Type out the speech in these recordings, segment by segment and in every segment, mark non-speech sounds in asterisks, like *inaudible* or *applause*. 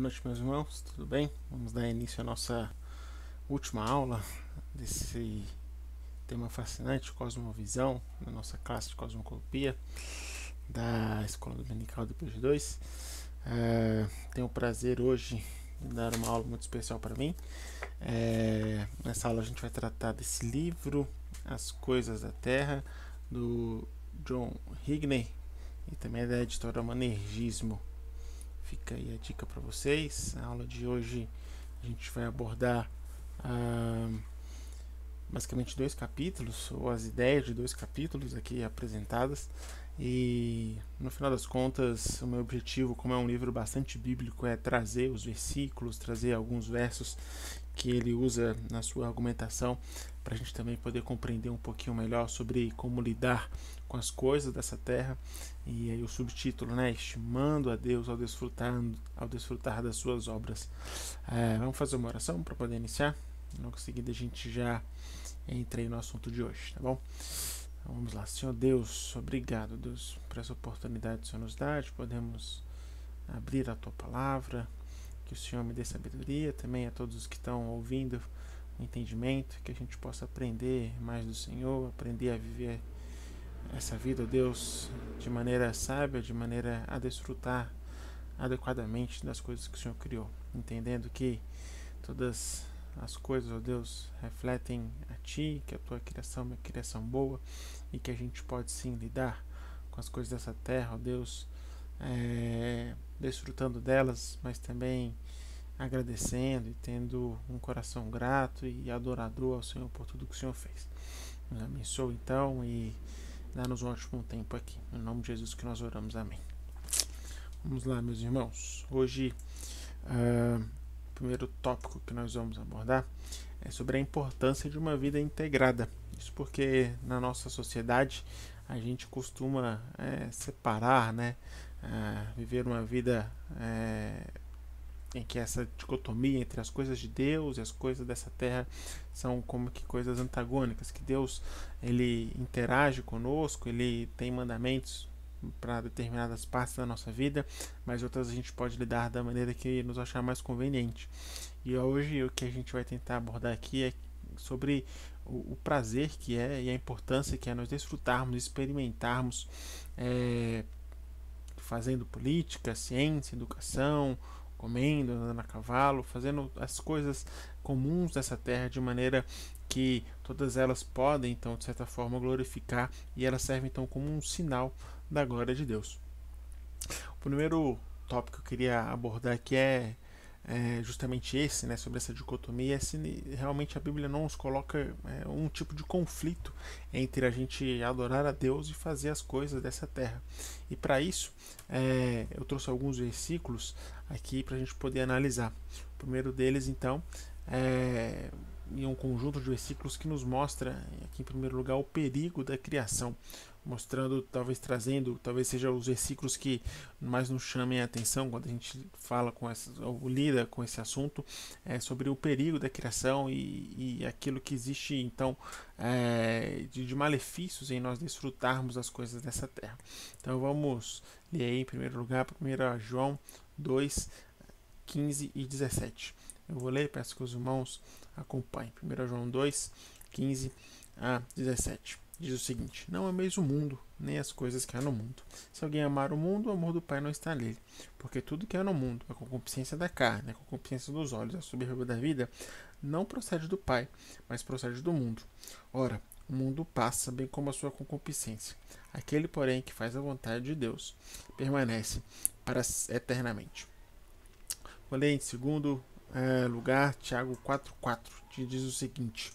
Boa noite, meus irmãos, tudo bem? Vamos dar início à nossa última aula desse tema fascinante, Cosmovisão, na nossa classe de Cosmocopia da Escola Dominical do PG2. Eh, tenho o prazer hoje de dar uma aula muito especial para mim. Eh, nessa aula a gente vai tratar desse livro, As Coisas da Terra, do John Higney e também da editora Manergismo. Fica aí a dica para vocês. A aula de hoje a gente vai abordar ah, basicamente dois capítulos, ou as ideias de dois capítulos aqui apresentadas. E no final das contas, o meu objetivo, como é um livro bastante bíblico, é trazer os versículos, trazer alguns versos que ele usa na sua argumentação para a gente também poder compreender um pouquinho melhor sobre como lidar com as coisas dessa terra e aí o subtítulo, né, estimando a Deus ao desfrutar ao desfrutar das suas obras. É, vamos fazer uma oração para poder iniciar. Logo em seguida a gente já entra aí no assunto de hoje, tá bom? Então, vamos lá, Senhor Deus, obrigado Deus por essa oportunidade que o Senhor nos dá de abrir a tua palavra, que o Senhor me dê sabedoria, também a todos os que estão ouvindo o entendimento, que a gente possa aprender mais do Senhor, aprender a viver essa vida, Deus, de maneira sábia, de maneira a desfrutar adequadamente das coisas que o Senhor criou, entendendo que todas as coisas, ó oh Deus, refletem a Ti, que a Tua criação é uma criação boa e que a gente pode sim lidar com as coisas dessa terra, ó oh Deus, é, desfrutando delas, mas também agradecendo e tendo um coração grato e adorador ao Senhor por tudo que o Senhor fez. Nos abençoe então e dá-nos um ótimo tempo aqui. No nome de Jesus que nós oramos. Amém. Vamos lá, meus irmãos. Hoje, uh, ah, o primeiro tópico que nós vamos abordar é sobre a importância de uma vida integrada. Isso porque na nossa sociedade a gente costuma é, separar, né? Eh, viver uma vida eh, em que essa dicotomia entre as coisas de Deus e as coisas dessa terra são como que coisas antagônicas, que Deus ele interage conosco, ele tem mandamentos para determinadas partes da nossa vida, mas outras a gente pode lidar da maneira que nos achar mais conveniente. E hoje o que a gente vai tentar abordar aqui é sobre o, o prazer que é e a importância que é nós desfrutarmos, experimentarmos é, fazendo política, ciência, educação, comendo, andando a cavalo, fazendo as coisas comuns dessa terra de maneira que todas elas podem, então, de certa forma, glorificar e elas servem, então, como um sinal da glória de Deus. O primeiro tópico que eu queria abordar aqui é é justamente esse, né, sobre essa dicotomia, é se realmente a Bíblia não nos coloca é, um tipo de conflito entre a gente adorar a Deus e fazer as coisas dessa terra. E para isso, é, eu trouxe alguns versículos aqui para a gente poder analisar. O primeiro deles, então, é um conjunto de versículos que nos mostra, aqui em primeiro lugar, o perigo da criação, mostrando, talvez trazendo, talvez seja os versículos que mais nos chamem a atenção quando a gente fala com essa, ou lida com esse assunto, é, sobre o perigo da criação e, e aquilo que existe então é, de, de, malefícios em nós desfrutarmos as coisas dessa terra. Então vamos ler aí em primeiro lugar, 1 João 2, 15 e 17. Eu vou ler, peço que os irmãos acompanhem. 1 João 2, 15 a 17 diz o seguinte: Não ameis o mundo, nem as coisas que há no mundo. Se alguém amar o mundo, o amor do Pai não está nele. Porque tudo que há no mundo, a concupiscência da carne, a concupiscência dos olhos, a soberba da vida, não procede do Pai, mas procede do mundo. Ora, o mundo passa, bem como a sua concupiscência. Aquele, porém, que faz a vontade de Deus, permanece para eternamente. Vou ler em segundo é, lugar, Tiago 4,4, que diz o seguinte: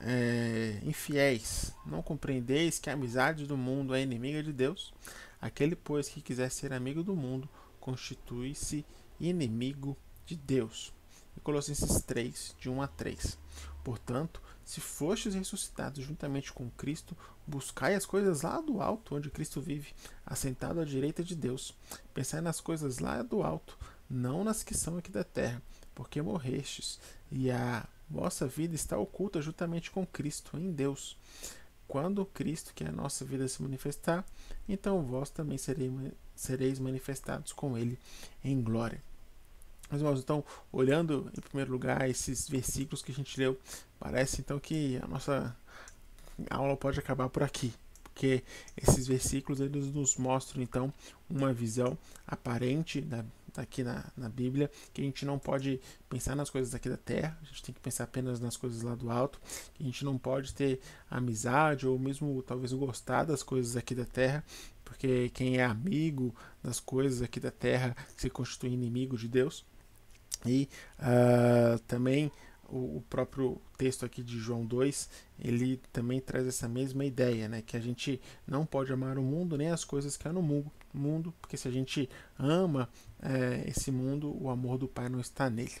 é, Infiéis, não compreendeis que a amizade do mundo é inimiga de Deus? Aquele, pois, que quiser ser amigo do mundo, constitui-se inimigo de Deus. E Colossenses 3, de 1 a 3. Portanto, se fostes ressuscitados juntamente com Cristo, buscai as coisas lá do alto, onde Cristo vive, assentado à direita de Deus. Pensai nas coisas lá do alto, não nas que são aqui da terra, porque morrestes, e a vossa vida está oculta juntamente com Cristo em Deus. Quando Cristo, que é a nossa vida, se manifestar, então vós também sereis manifestados com Ele em glória. Mas, irmãos, então, olhando em primeiro lugar esses versículos que a gente leu, parece então que a nossa aula pode acabar por aqui, porque esses versículos eles nos mostram então uma visão aparente da Tá aqui na, na Bíblia, que a gente não pode pensar nas coisas aqui da terra, a gente tem que pensar apenas nas coisas lá do alto, que a gente não pode ter amizade ou mesmo talvez gostar das coisas aqui da terra, porque quem é amigo das coisas aqui da terra se constitui inimigo de Deus. E uh, também o, o próprio texto aqui de João 2, ele também traz essa mesma ideia, né? Que a gente não pode amar o mundo nem as coisas que há no mundo, mundo porque se a gente ama é, esse mundo, o amor do Pai não está nele.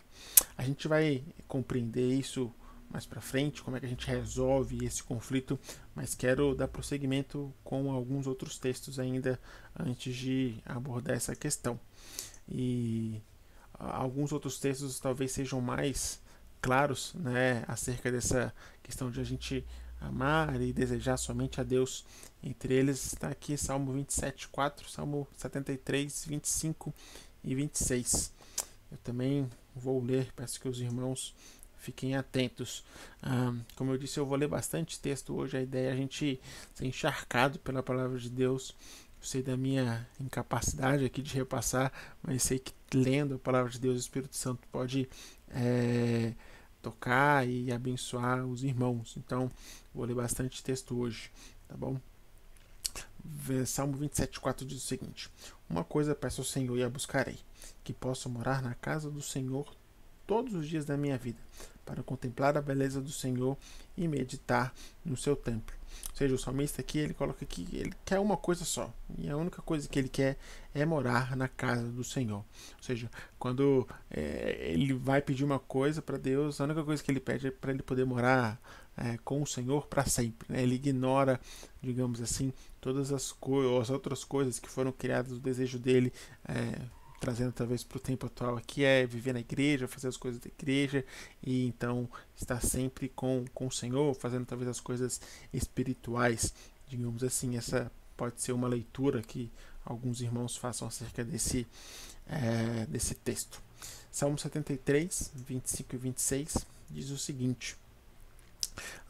A gente vai compreender isso mais para frente, como é que a gente resolve esse conflito, mas quero dar prosseguimento com alguns outros textos ainda antes de abordar essa questão. E alguns outros textos talvez sejam mais claros né, acerca dessa questão de a gente amar e desejar somente a Deus. Entre eles está aqui Salmo 27, 4, Salmo 73, 25 e 26. Eu também vou ler, peço que os irmãos fiquem atentos. Ah, como eu disse, eu vou ler bastante texto hoje. A ideia é a gente ser encharcado pela palavra de Deus. Eu sei da minha incapacidade aqui de repassar, mas sei que lendo a palavra de Deus, o Espírito Santo pode. É, tocar e abençoar os irmãos. Então, vou ler bastante texto hoje, tá bom? Salmo 27,4 diz o seguinte: Uma coisa peço ao Senhor e a buscarei, que possa morar na casa do Senhor todos os dias da minha vida, para contemplar a beleza do Senhor e meditar no seu templo ou seja, o salmista aqui, ele coloca que ele quer uma coisa só. E a única coisa que ele quer é morar na casa do Senhor. Ou seja, quando é, ele vai pedir uma coisa para Deus, a única coisa que ele pede é para ele poder morar é, com o Senhor para sempre. Né? Ele ignora, digamos assim, todas as, as, outras coisas que foram criadas, o desejo dele. É, trazendo talvez para o tempo atual aqui é viver na igreja, fazer as coisas da igreja e então estar sempre com, com o Senhor, fazendo talvez as coisas espirituais, digamos assim. Essa pode ser uma leitura que alguns irmãos façam acerca desse, é, desse texto. Salmo 73, 25 e 26 diz o seguinte: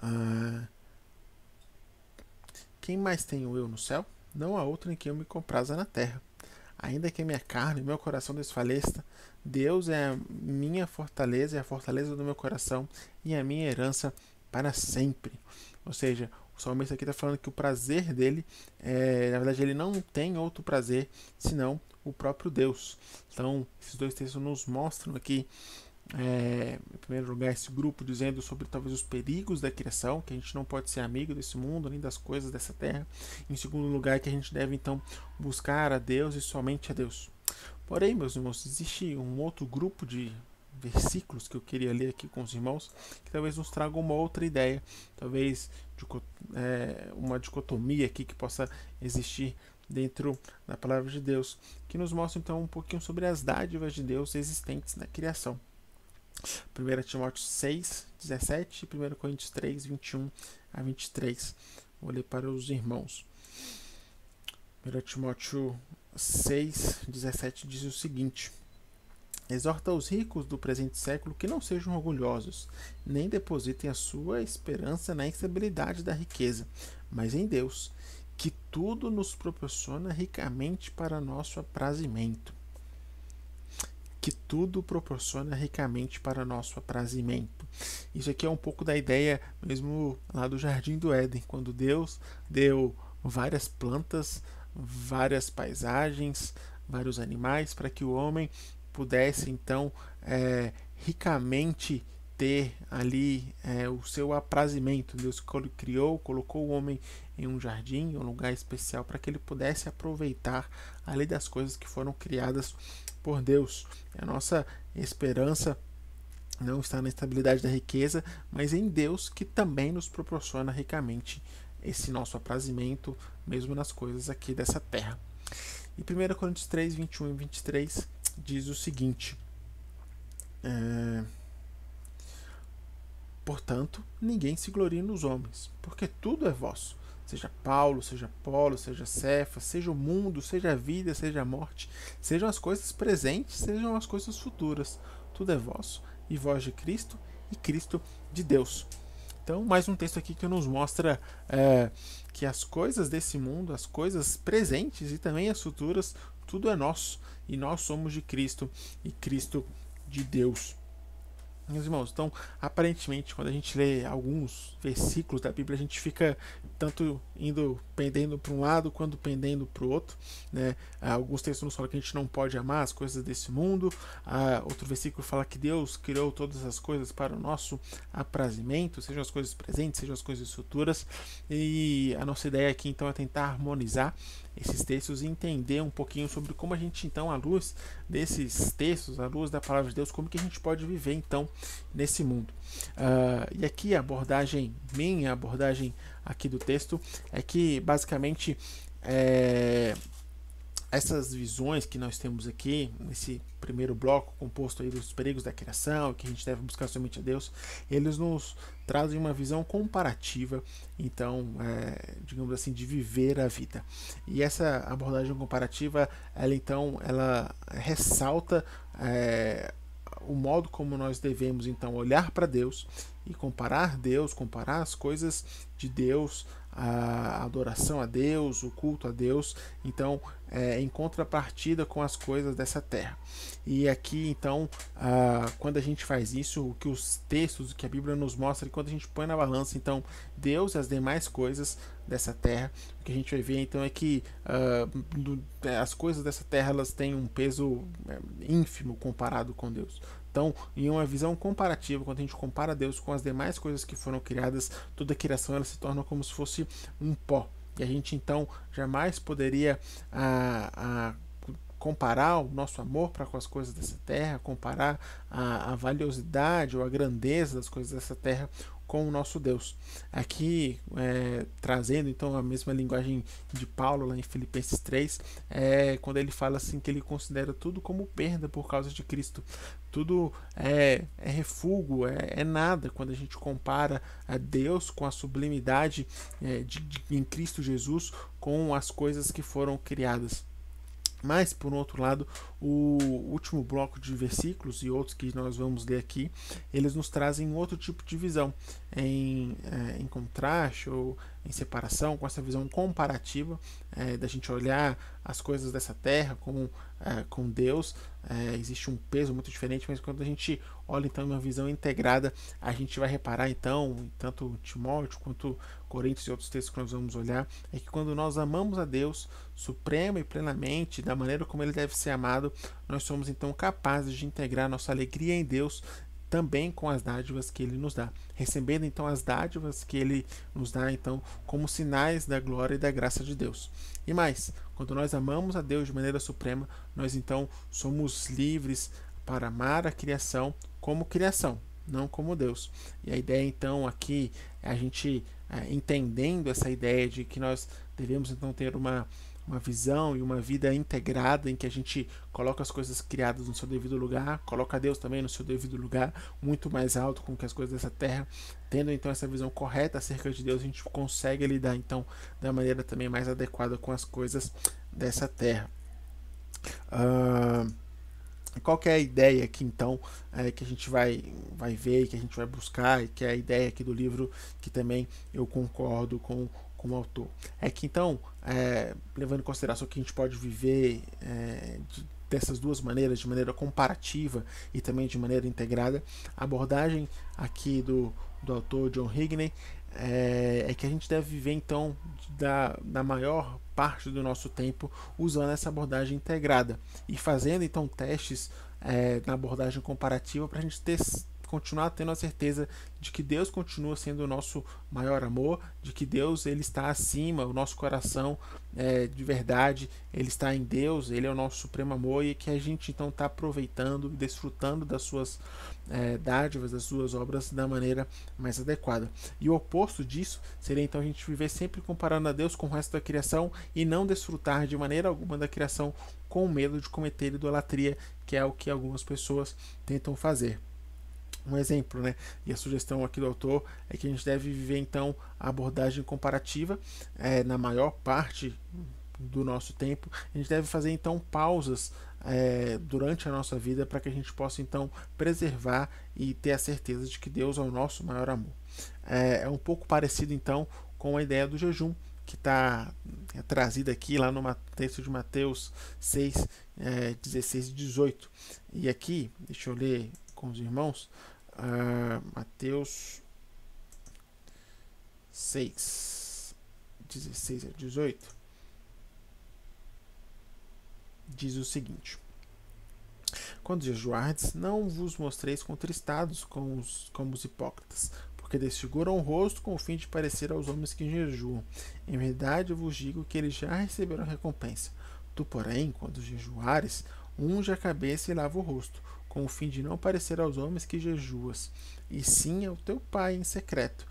ah, Quem mais tenho eu no céu? Não há outro em quem eu me comprasa na terra. Ainda que minha carne e meu coração desfaleça, Deus é a minha fortaleza e a fortaleza do meu coração e a minha herança para sempre. Ou seja, o salmista aqui está falando que o prazer dele, é, na verdade, ele não tem outro prazer senão o próprio Deus. Então, esses dois textos nos mostram aqui é, em primeiro lugar, esse grupo dizendo sobre talvez os perigos da criação, que a gente não pode ser amigo desse mundo nem das coisas dessa terra. Em segundo lugar, que a gente deve então buscar a Deus e somente a Deus. Porém, meus irmãos, existe um outro grupo de versículos que eu queria ler aqui com os irmãos, que talvez nos traga uma outra ideia, talvez é, uma dicotomia aqui que possa existir dentro da palavra de Deus, que nos mostra então um pouquinho sobre as dádivas de Deus existentes na criação. 1 Timóteo 6, 17 e 1 Coríntios 3, 21 a 23. Vou ler para os irmãos. 1 Timóteo 6, 17 diz o seguinte: Exorta os ricos do presente século que não sejam orgulhosos, nem depositem a sua esperança na instabilidade da riqueza, mas em Deus, que tudo nos proporciona ricamente para nosso aprazimento que tudo proporciona ricamente para nosso aprazimento. Isso aqui é um pouco da ideia mesmo lá do Jardim do Éden, quando Deus deu várias plantas, várias paisagens, vários animais para que o homem pudesse então é, ricamente ter ali é, o seu aprazimento. Deus criou, colocou o homem em um jardim, um lugar especial, para que ele pudesse aproveitar ali das coisas que foram criadas por Deus. A nossa esperança não está na estabilidade da riqueza, mas em Deus que também nos proporciona ricamente esse nosso aprazimento, mesmo nas coisas aqui dessa terra. E 1 Coríntios 3, 21 e 23 diz o seguinte. É Portanto, ninguém se glorie nos homens, porque tudo é vosso. Seja Paulo, seja Apolo, seja Cefa, seja o mundo, seja a vida, seja a morte, sejam as coisas presentes, sejam as coisas futuras. Tudo é vosso, e vós de Cristo, e Cristo de Deus. Então, mais um texto aqui que nos mostra é, que as coisas desse mundo, as coisas presentes e também as futuras, tudo é nosso, e nós somos de Cristo, e Cristo de Deus. Meus irmãos, então aparentemente quando a gente lê alguns versículos da Bíblia, a gente fica tanto indo pendendo para um lado, quando pendendo para o outro. Né? Ah, alguns textos nos falam que a gente não pode amar as coisas desse mundo. Ah, outro versículo fala que Deus criou todas as coisas para o nosso aprazimento, sejam as coisas presentes, sejam as coisas futuras. E a nossa ideia aqui então é tentar harmonizar esses textos e entender um pouquinho sobre como a gente então, à luz desses textos, à luz da palavra de Deus, como que a gente pode viver então nesse mundo. Ah, e aqui a abordagem minha, a abordagem aqui do texto é que basicamente é, essas visões que nós temos aqui nesse primeiro bloco composto aí dos perigos da criação que a gente deve buscar somente a Deus eles nos trazem uma visão comparativa então é, digamos assim de viver a vida e essa abordagem comparativa ela então ela ressalta é, o modo como nós devemos então olhar para Deus e comparar Deus, comparar as coisas de Deus, a adoração a Deus, o culto a Deus, então é, em contrapartida com as coisas dessa terra. E aqui então, quando a gente faz isso, o que os textos o que a Bíblia nos mostra, e quando a gente põe na balança, então Deus e as demais coisas dessa terra, o que a gente vai ver então é que ah, as coisas dessa terra elas têm um peso é, ínfimo comparado com Deus. Então, em uma visão comparativa, quando a gente compara Deus com as demais coisas que foram criadas, toda a criação ela se torna como se fosse um pó. E a gente então jamais poderia a, ah, a ah, comparar o nosso amor para com as coisas dessa terra, comparar a, a valiosidade ou a grandeza das coisas dessa terra com o nosso Deus. Aqui, é, trazendo então a mesma linguagem de Paulo lá em Filipenses 3, é, quando ele fala assim que ele considera tudo como perda por causa de Cristo tudo é, é refúgio, é, é, nada quando a gente compara a Deus com a sublimidade é, de, de, em Cristo Jesus com as coisas que foram criadas. Mas, por outro lado, o último bloco de versículos e outros que nós vamos ler aqui, eles nos trazem outro tipo de visão, em, é, em contraste ou em separação com essa visão comparativa é, da gente olhar as coisas dessa terra como é, com Deus, é, existe um peso muito diferente, mas quando a gente olha então uma visão integrada, a gente vai reparar então, tanto Timóteo quanto Coríntios e outros textos que nós vamos olhar, é que quando nós amamos a Deus supremo e plenamente, da maneira como ele deve ser amado, nós somos então capazes de integrar nossa alegria em Deus também com as dádivas que ele nos dá, recebendo então as dádivas que ele nos dá então como sinais da glória e da graça de Deus. E mais, quando nós amamos a Deus de maneira suprema, nós então somos livres para amar a criação como criação, não como Deus. E a ideia então aqui é a gente é, entendendo essa ideia de que nós devemos então ter uma uma visão e uma vida integrada em que a gente coloca as coisas criadas no seu devido lugar, coloca Deus também no seu devido lugar, muito mais alto com que as coisas dessa terra. Tendo então essa visão correta acerca de Deus, a gente consegue lidar então da maneira também mais adequada com as coisas dessa terra. Uh, qual é a ideia aqui então é, que a gente vai, vai ver, que a gente vai buscar, e que é a ideia aqui do livro que também eu concordo com como autor. É que então, é, levando em consideração que a gente pode viver é, de, dessas duas maneiras, de maneira comparativa e também de maneira integrada, a abordagem aqui do, do autor John Higney é, é, que a gente deve viver então da, da maior parte do nosso tempo usando essa abordagem integrada e fazendo então testes é, na abordagem comparativa para a gente ter, continuar tendo a certeza de que Deus continua sendo o nosso maior amor, de que Deus ele está acima, o nosso coração é, de verdade, ele está em Deus, ele é o nosso supremo amor e que a gente então está aproveitando desfrutando das suas é, dádivas, das suas obras da maneira mais adequada. E o oposto disso seria então a gente viver sempre comparando a Deus com o resto da criação e não desfrutar de maneira alguma da criação com medo de cometer idolatria, que é o que algumas pessoas tentam fazer um exemplo, né? E a sugestão aqui do autor é que a gente deve viver então a abordagem comparativa é, na maior parte do nosso tempo. A gente deve fazer então pausas é, durante a nossa vida para que a gente possa então preservar e ter a certeza de que Deus é o nosso maior amor. É, é um pouco parecido então com a ideia do jejum que está é, trazida aqui lá no texto de Mateus 6, 16 é, e 18. E aqui, deixa eu ler com os irmãos, Uh, Mateus 6, 16 a 18, diz o seguinte: Quando jejuardes, não vos mostreis contristados como os, como os hipócritas, porque desfiguram o rosto com o fim de parecer aos homens que jejuam. Em verdade, eu vos digo que eles já receberam recompensa. Tu, porém, quando jejuares, unge a cabeça e lava o rosto com o fim de não parecer aos homens que jejuas, e sim ao teu pai em secreto,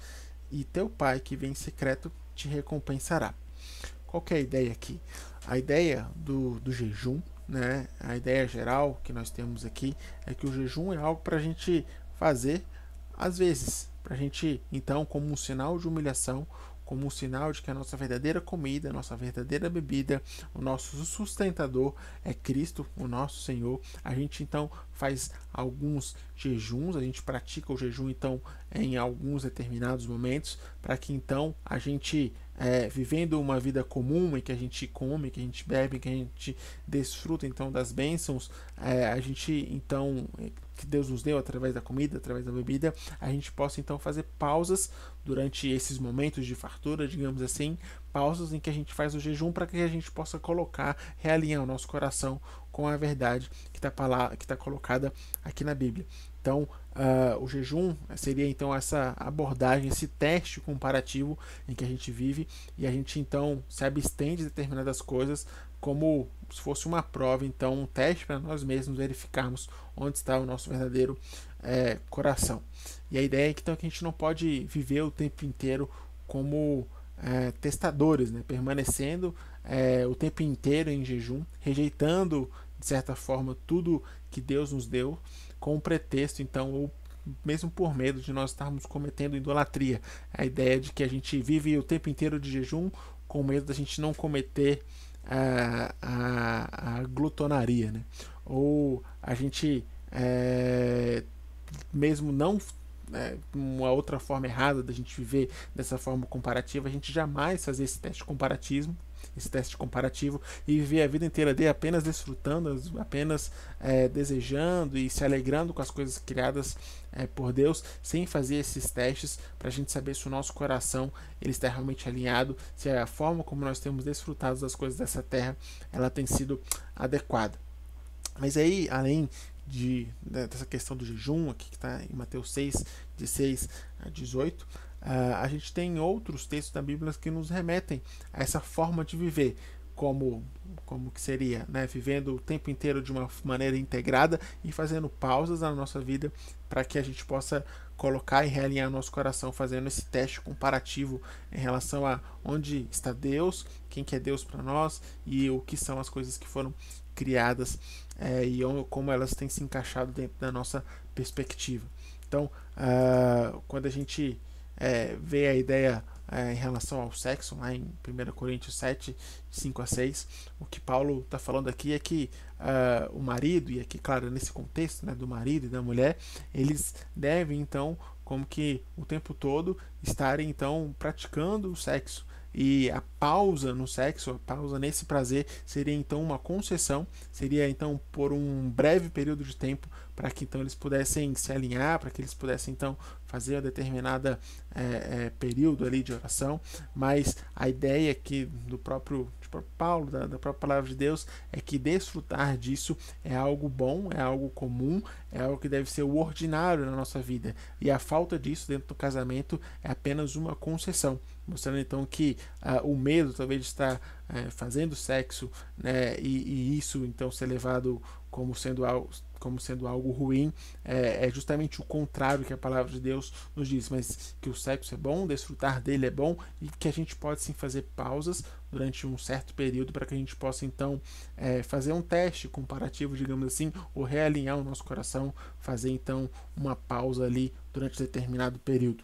e teu pai que vem em secreto te recompensará. Qual é a ideia aqui? A ideia do, do jejum, né? a ideia geral que nós temos aqui é que o jejum é algo para a gente fazer às vezes, para a gente, então, como um sinal de humilhação, como um sinal de que a nossa verdadeira comida, a nossa verdadeira bebida, o nosso sustentador é Cristo, o nosso Senhor. A gente então faz alguns jejuns, a gente pratica o jejum então em alguns determinados momentos, para que então a gente é, vivendo uma vida comum em que a gente come, que a gente bebe, que a gente desfruta então das bênçãos, é, a gente então que Deus nos deu através da comida, através da bebida, a gente possa então fazer pausas durante esses momentos de fartura, digamos assim, pausas em que a gente faz o jejum para que a gente possa colocar, realinhar o nosso coração com a verdade que está tá colocada aqui na Bíblia. Então, uh, o jejum seria então essa abordagem, esse teste comparativo em que a gente vive e a gente então se abstém de determinadas coisas como se fosse uma prova, então um teste para nós mesmos verificarmos onde está o nosso verdadeiro é, coração. E a ideia é que, então, que a gente não pode viver o tempo inteiro como é, testadores, né? permanecendo é, o tempo inteiro em jejum, rejeitando de certa forma tudo que Deus nos deu, com o pretexto, então, ou mesmo por medo de nós estarmos cometendo idolatria. A ideia de que a gente vive o tempo inteiro de jejum com medo da gente não cometer a, a, a glutonaria, né? Ou a gente é, mesmo não é, uma outra forma errada da gente viver dessa forma comparativa, a gente jamais fazer esse teste de comparatismo esse teste comparativo e viver a vida inteira dele apenas desfrutando, apenas é, desejando e se alegrando com as coisas criadas é, por Deus, sem fazer esses testes para a gente saber se o nosso coração ele está realmente alinhado, se a forma como nós temos desfrutado das coisas dessa terra ela tem sido adequada. Mas aí, além de, né, dessa questão do jejum, aqui que está em Mateus 6, de 6 a 18, Uh, a gente tem outros textos da Bíblia que nos remetem a essa forma de viver, como como que seria, né? Vivendo o tempo inteiro de uma maneira integrada e fazendo pausas na nossa vida para que a gente possa colocar e realinhar nosso coração, fazendo esse teste comparativo em relação a onde está Deus, quem que é Deus para nós e o que são as coisas que foram criadas é, e como elas têm se encaixado dentro da nossa perspectiva. Então, uh, quando a gente é, vê a ideia é, em relação ao sexo, lá em 1 Coríntios 7, 5 a 6. O que Paulo está falando aqui é que uh, o marido, e aqui, claro, nesse contexto né, do marido e da mulher, eles devem então, como que o tempo todo, estarem então praticando o sexo e a pausa no sexo, a pausa nesse prazer, seria então uma concessão, seria então por um breve período de tempo para que então eles pudessem se alinhar, para que eles pudessem então fazer um determinado é, eh, é, eh, período ali de oração, mas a ideia aqui é do próprio Paulo, da, da própria palavra de Deus, é que desfrutar disso é algo bom, é algo comum, é algo que deve ser o ordinário na nossa vida. E a falta disso dentro do casamento é apenas uma concessão mostrando então que uh, o medo talvez de estar uh, fazendo sexo né, e, e, isso então ser levado como sendo algo, como sendo algo ruim, é, é, justamente o contrário que a palavra de Deus nos diz, mas que o sexo é bom, desfrutar dele é bom e que a gente pode sim fazer pausas durante um certo período para que a gente possa então é, fazer um teste comparativo, digamos assim, ou realinhar o nosso coração, fazer então uma pausa ali durante determinado período.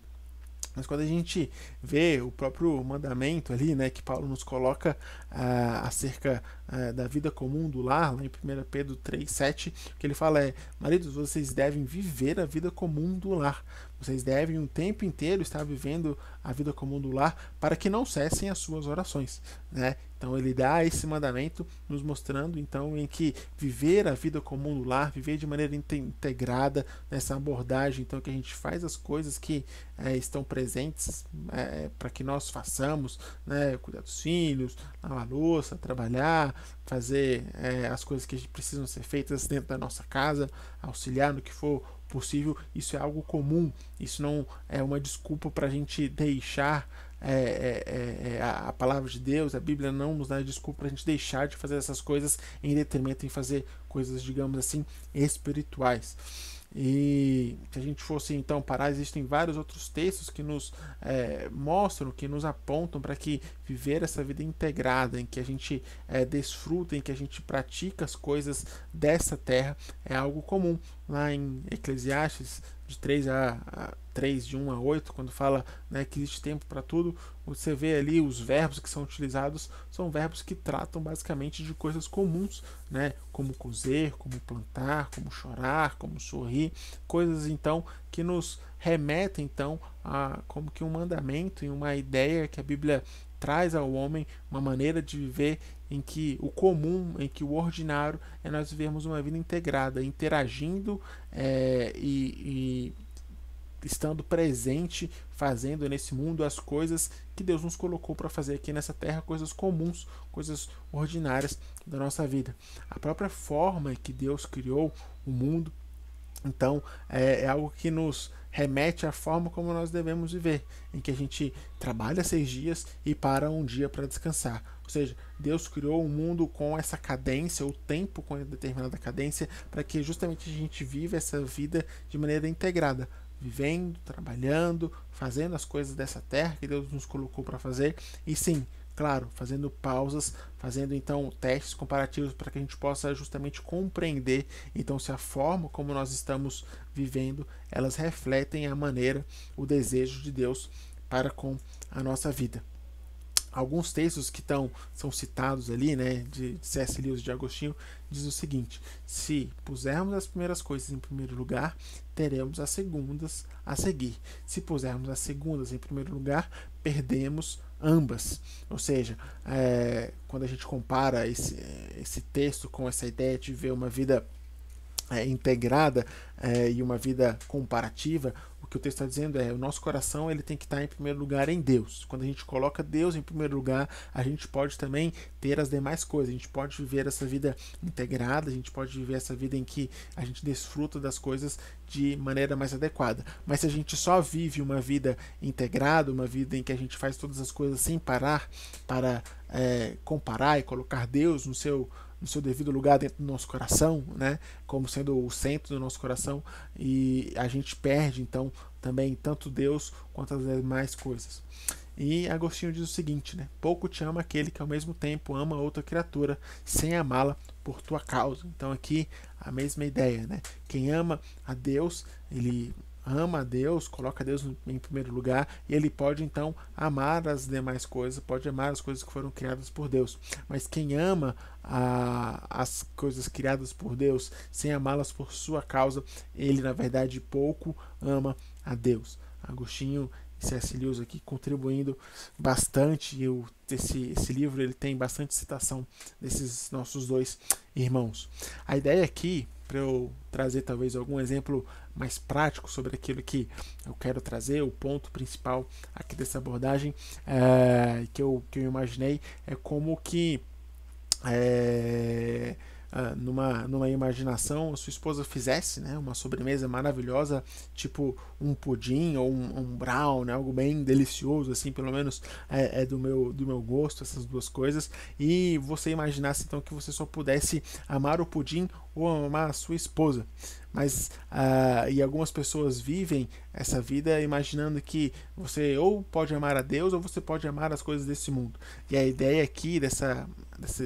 Mas quando a gente vê o próprio mandamento ali, né, que Paulo nos coloca ah, acerca ah, da vida comum do lar, lá em 1 Pedro 3,7, o que ele fala é: Maridos, vocês devem viver a vida comum do lar, vocês devem o tempo inteiro estar vivendo a vida comum do lar para que não cessem as suas orações, né? Então ele dá esse mandamento nos mostrando então em que viver a vida comum do lar, viver de maneira integrada nessa abordagem então que a gente faz as coisas que é, estão presentes é, para que nós façamos, né? Cuidar dos filhos, lavar louça, trabalhar, fazer é, as coisas que precisam ser feitas dentro da nossa casa, auxiliar no que for possível. Isso é algo comum, isso não é uma desculpa para a gente deixar é, é, é, é a, palavra de Deus, a Bíblia não nos dá desculpa para a gente deixar de fazer essas coisas em detrimento em fazer coisas, digamos assim, espirituais. E se a gente fosse então parar, existem vários outros textos que nos é, mostram, que nos apontam para que viver essa vida integrada, em que a gente é, desfruta, em que a gente pratica as coisas dessa terra, é algo comum. Lá em Eclesiastes, de 3 a, a 3, de 1 a 8, quando fala né, que existe tempo para tudo, você vê ali os verbos que são utilizados, são verbos que tratam basicamente de coisas comuns, né? Como cozer, como plantar, como chorar, como sorrir, coisas então que nos remetem então a como que um mandamento e uma ideia que a Bíblia traz ao homem uma maneira de viver em que o comum, em que o ordinário é nós vivermos uma vida integrada, interagindo é, e, e estando presente, fazendo nesse mundo as coisas que Deus nos colocou para fazer aqui nessa terra, coisas comuns, coisas ordinárias da nossa vida. A própria forma que Deus criou o mundo, então, é, é algo que nos remete à forma como nós devemos viver, em que a gente trabalha seis dias e para um dia para descansar. Ou seja, Deus criou o um mundo com essa cadência, o tempo com determinada cadência, para que justamente a gente viva essa vida de maneira integrada vivendo, trabalhando, fazendo as coisas dessa terra que Deus nos colocou para fazer. E sim, claro, fazendo pausas, fazendo então testes comparativos para que a gente possa justamente compreender então se a forma como nós estamos vivendo, elas refletem a maneira, o desejo de Deus para com a nossa vida. Alguns textos que estão são citados ali, né, de C.S. Lewis de Agostinho, diz o seguinte: se pusermos as primeiras coisas em primeiro lugar, teremos as segundas a seguir. Se pusermos as segundas em primeiro lugar, perdemos ambas. Ou seja, é, quando a gente compara esse, eh, esse texto com essa ideia de ver uma vida é, integrada é, e uma vida comparativa, o que o texto está dizendo é o nosso coração ele tem que estar tá em primeiro lugar em Deus. Quando a gente coloca Deus em primeiro lugar, a gente pode também ter as demais coisas. A gente pode viver essa vida integrada, a gente pode viver essa vida em que a gente desfruta das coisas de maneira mais adequada. Mas se a gente só vive uma vida integrada, uma vida em que a gente faz todas as coisas sem parar para é, comparar e colocar Deus no seu no seu devido lugar dentro do nosso coração, né? Como sendo o centro do nosso coração e a gente perde então também tanto Deus quanto as demais coisas. E Agostinho diz o seguinte, né? Pouco te ama aquele que ao mesmo tempo ama outra criatura, sem amá-la por tua causa. Então aqui a mesma ideia, né? Quem ama a Deus, ele ama a Deus, coloca Deus em primeiro lugar e ele pode então amar as demais coisas, pode amar as coisas que foram criadas por Deus. Mas quem ama a, as coisas criadas por Deus sem amá-las por sua causa, ele na verdade pouco ama a Deus. Agostinho e C.S. Lewis aqui contribuindo bastante. E esse, esse livro ele tem bastante citação desses nossos dois irmãos. A ideia aqui para eu trazer talvez algum exemplo mais prático sobre aquilo que eu quero trazer, o ponto principal aqui dessa abordagem é, que, eu, que eu imaginei é como que é, ah, numa, numa imaginação, sua esposa fizesse né, uma sobremesa maravilhosa, tipo um pudim ou um, um brown, né, algo bem delicioso, assim, pelo menos é, é, do, meu, do meu gosto, essas duas coisas, e você imaginasse então que você só pudesse amar o pudim ou amar a sua esposa. Mas, uh, e algumas pessoas vivem essa vida imaginando que você ou pode amar a Deus ou você pode amar as coisas desse mundo. E a ideia aqui dessa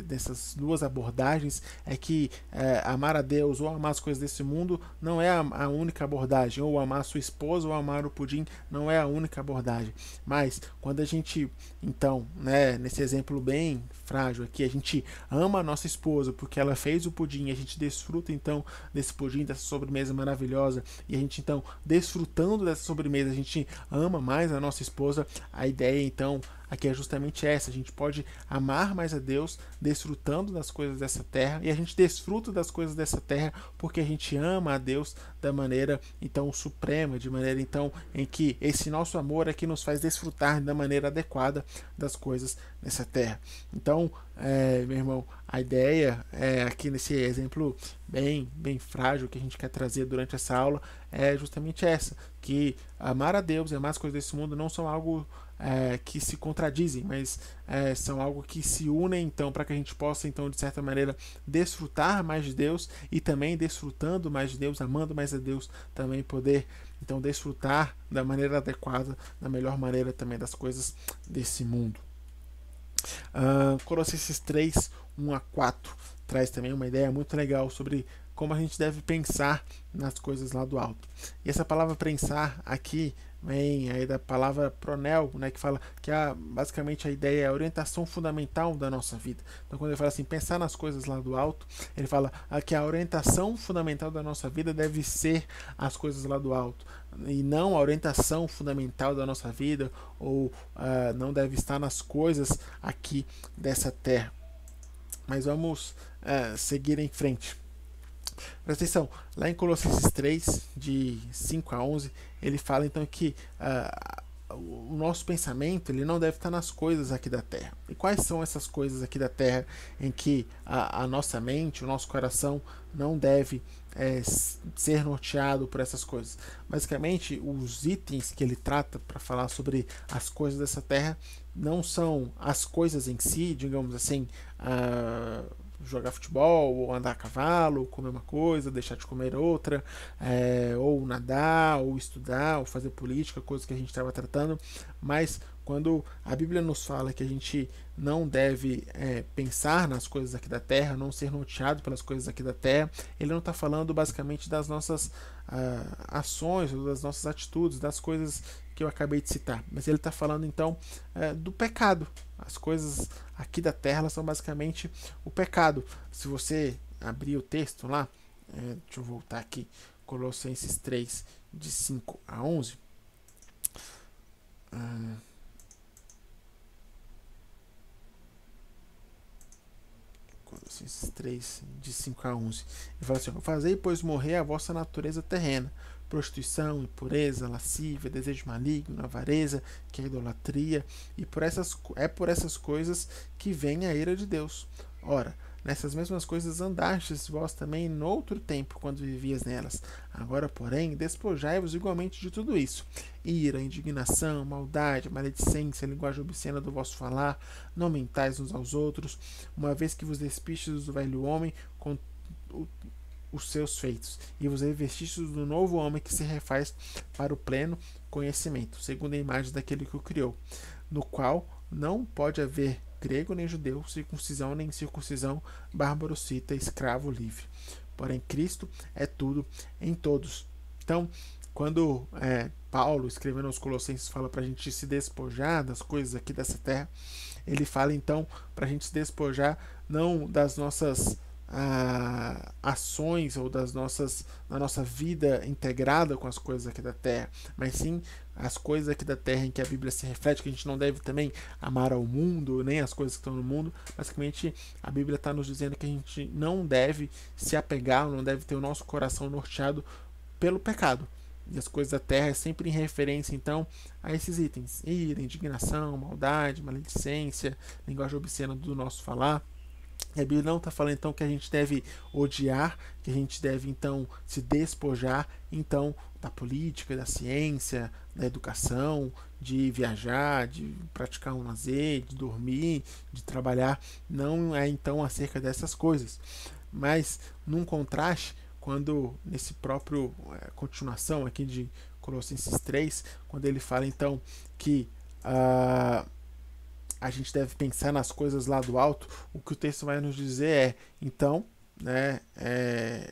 dessas duas abordagens é que é, amar a Deus ou amar as coisas desse mundo não é a, a, única abordagem, ou amar sua esposa ou amar o pudim não é a única abordagem. Mas quando a gente, então, né, nesse exemplo bem frágil aqui, a gente ama a nossa esposa porque ela fez o pudim, a gente desfruta então desse pudim, dessa sobremesa maravilhosa, e a gente então, desfrutando dessa sobremesa, a gente ama mais a nossa esposa, a ideia então aqui é justamente essa. A gente pode amar mais a Deus desfrutando das coisas dessa terra e a gente desfruta das coisas dessa terra porque a gente ama a Deus da maneira então suprema, de maneira então em que esse nosso amor aqui é nos faz desfrutar da maneira adequada das coisas nessa terra. Então, é, meu irmão, a ideia é, aqui nesse exemplo bem, bem frágil que a gente quer trazer durante essa aula é justamente essa, que amar a Deus e amar as coisas desse mundo não são algo é, que se contradizem, mas é, são algo que se unem então para que a gente possa então de certa maneira desfrutar mais de Deus e também desfrutando mais de Deus, amando mais a Deus, também poder então desfrutar da maneira adequada, da melhor maneira também das coisas desse mundo. Uh, Colossenses 3, 1 a 4 traz também uma ideia muito legal sobre como a gente deve pensar nas coisas lá do alto. E essa palavra pensar aqui vem aí da palavra pronel, né, que fala que a, basicamente a ideia é a orientação fundamental da nossa vida. Então, quando ele fala assim, pensar nas coisas lá do alto, ele fala que a orientação fundamental da nossa vida deve ser as coisas lá do alto e não a orientação fundamental da nossa vida ou uh, não deve estar nas coisas aqui dessa terra. Mas vamos uh, seguir em frente. Presta atenção, lá em Colossenses 3, de 5 a 11, ele fala então que uh, o nosso pensamento ele não deve estar nas coisas aqui da terra. E quais são essas coisas aqui da terra em que a, a nossa mente, o nosso coração não deve é, ser norteado por essas coisas. Basicamente, os itens que ele trata para falar sobre as coisas dessa terra não são as coisas em si, digamos assim, uh, jogar futebol, ou andar a cavalo, ou comer uma coisa, deixar de comer outra, é, ou nadar, ou estudar, ou fazer política, coisas que a gente estava tratando. Mas quando a Bíblia nos fala que a gente não deve é, pensar nas coisas aqui da terra, não ser norteado pelas coisas aqui da terra, ele não está falando basicamente das nossas ah, ações, ou das nossas atitudes, das coisas que eu acabei de citar. Mas ele está falando então é, do pecado. As coisas aqui da terra são basicamente o pecado. Se você abrir o texto lá, é, deixa eu voltar aqui, Colossenses 3, de 5 a 11. Hum. Ah, Colossenses 3, de 5 a 11. Ele fala assim: Fazei, pois, morrer a vossa natureza terrena, prostituição, impureza, lascívia, desejo maligno, avareza, que é idolatria, e por essas, é por essas coisas que vem a ira de Deus. Ora, Nessas mesmas coisas andastes vós também no outro tempo, quando vivias nelas. Agora, porém, despojai-vos igualmente de tudo isso: ira, indignação, maldade, maledicência, linguagem obscena do vosso falar. Não mentais uns aos outros, uma vez que vos despistes do velho homem com os seus feitos e os revestidos do novo homem que se refaz para o pleno conhecimento, segundo a imagem daquele que o criou, no qual não pode haver grego nem judeu, circuncisão nem circuncisão, bárbaro cita, escravo livre. Porém, Cristo é tudo em todos. Então, quando é, Paulo, escrevendo aos Colossenses, fala para a gente se despojar das coisas aqui dessa terra, ele fala então para a gente se despojar não das nossas ah, ações ou das nossas da nossa vida integrada com as coisas aqui da Terra, mas sim as coisas aqui da Terra em que a Bíblia se reflete, que a gente não deve também amar ao mundo, nem as coisas que estão no mundo, basicamente a Bíblia está nos dizendo que a gente não deve se apegar, não deve ter o nosso coração norteado pelo pecado. E as coisas da terra é sempre em referência, então, a esses itens: ira, indignação, maldade, maledicência, linguagem obscena do nosso falar. A é, Bíblia não está falando então que a gente deve odiar, que a gente deve então se despojar então da política, da ciência, da educação, de viajar, de praticar um lazer, de dormir, de trabalhar. Não é então acerca dessas coisas. Mas num contraste, quando nesse próprio é, continuação aqui de Colossenses 3, quando ele fala então que uh, a gente deve pensar nas coisas lá do alto, o que o texto vai nos dizer é, então, né, é,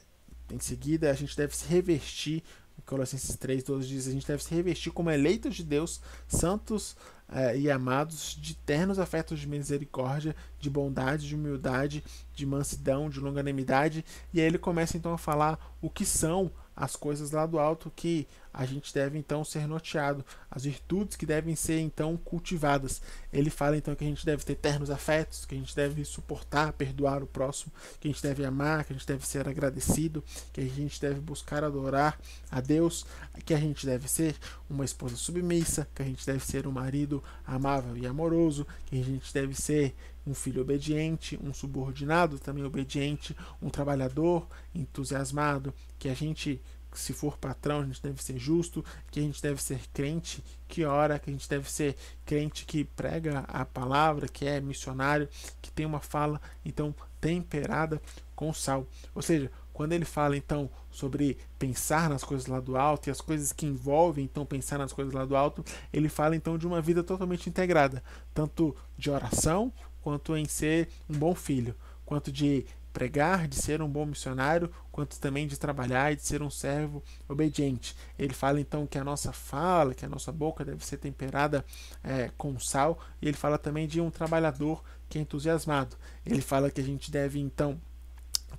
em seguida, a gente deve se revestir, Colossenses 3, 12 diz, a gente deve se revestir como eleitos de Deus, santos é, e amados, de ternos afetos de misericórdia, de bondade, de humildade, de mansidão, de longanimidade. E aí ele começa então a falar o que são as coisas lá do alto que a gente deve então ser noteado, as virtudes que devem ser então cultivadas. Ele fala então que a gente deve ter ternos afetos, que a gente deve suportar, perdoar o próximo, que a gente deve amar, que a gente deve ser agradecido, que a gente deve buscar adorar a Deus, que a gente deve ser uma esposa submissa, que a gente deve ser um marido amável e amoroso, que a gente deve ser um filho obediente, um subordinado também obediente, um trabalhador entusiasmado, que a gente se for patrão, a gente deve ser justo, que a gente deve ser crente que ora, que a gente deve ser crente que prega a palavra, que é missionário, que tem uma fala então temperada com sal. Ou seja, quando ele fala então sobre pensar nas coisas lá do alto e as coisas que envolvem então pensar nas coisas lá do alto, ele fala então de uma vida totalmente integrada, tanto de oração, quanto em ser um bom filho, quanto de pregar, de ser um bom missionário, quanto também de trabalhar e de ser um servo obediente. Ele fala então que a nossa fala, que a nossa boca deve ser temperada é, com sal, e ele fala também de um trabalhador que é entusiasmado. Ele fala que a gente deve então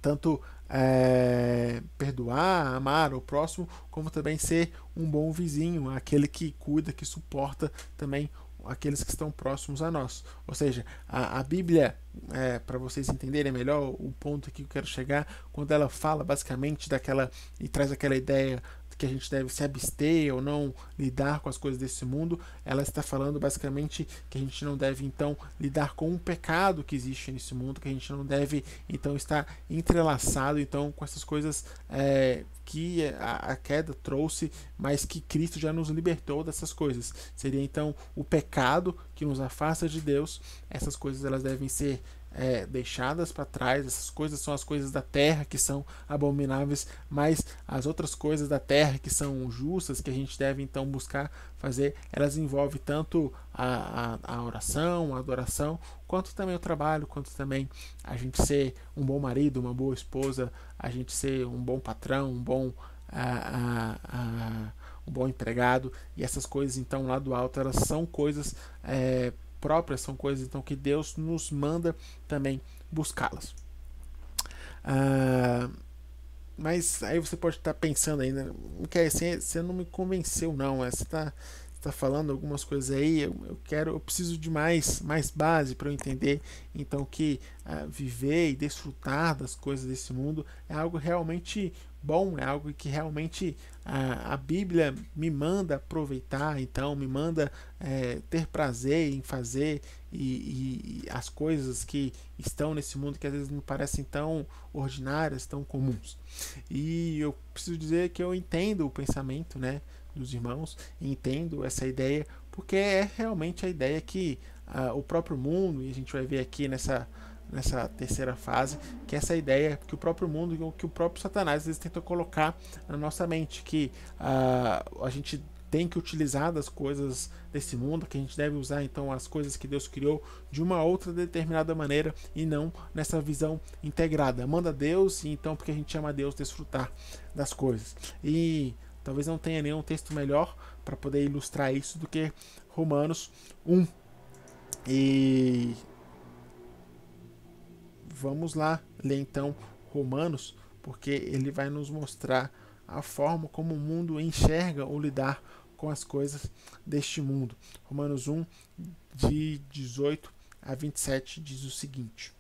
tanto é, perdoar, amar o próximo, como também ser um bom vizinho, aquele que cuida, que suporta também aqueles que estão próximos a nós. Ou seja, a, a Bíblia, é, para vocês entenderem melhor o ponto que eu quero chegar, quando ela fala basicamente daquela e traz aquela ideia que a gente deve se abster ou não lidar com as coisas desse mundo, ela está falando basicamente que a gente não deve então lidar com o pecado que existe nesse mundo, que a gente não deve então estar entrelaçado então com essas coisas é, que a, a queda trouxe, mas que Cristo já nos libertou dessas coisas. Seria então o pecado que nos afasta de Deus. Essas coisas elas devem ser é, deixadas para trás, essas coisas são as coisas da terra que são abomináveis, mas as outras coisas da terra que são justas, que a gente deve então buscar fazer, elas envolvem tanto a, a, a oração, a adoração, quanto também o trabalho, quanto também a gente ser um bom marido, uma boa esposa, a gente ser um bom patrão, um bom. A, a, um bom empregado e essas coisas então lá do alto elas são coisas é, próprias, são coisas então que Deus nos manda também buscá-las. Ah, mas aí você pode estar pensando ainda, Miquel, assim, você não me convenceu não, né? você está tá falando algumas coisas aí, eu, eu, quero, eu preciso de mais, mais base para eu entender então que ah, viver e desfrutar das coisas desse mundo é algo realmente bom, é algo que realmente a, a Bíblia me manda aproveitar, então me manda é, ter prazer em fazer e, e, as coisas que estão nesse mundo que às vezes me parecem tão ordinárias, tão comuns. E eu preciso dizer que eu entendo o pensamento, né, dos irmãos, entendo essa ideia, porque é realmente a ideia que ah, o próprio mundo e a gente vai ver aqui nessa nessa terceira fase, que é essa ideia que o próprio mundo, que o próprio Satanás, eles tentam colocar na nossa mente, que uh, a gente tem que utilizar das coisas desse mundo, que a gente deve usar então as coisas que Deus criou de uma outra determinada maneira e não nessa visão integrada. Manda Deus, e então porque a gente chama Deus desfrutar das coisas. E talvez não tenha nenhum texto melhor para poder ilustrar isso do que Romanos 1. E vamos lá ler então Romanos, porque ele vai nos mostrar a forma como o mundo enxerga ou lidar com as coisas deste mundo. Romanos 1, de 18 a 27, diz o seguinte: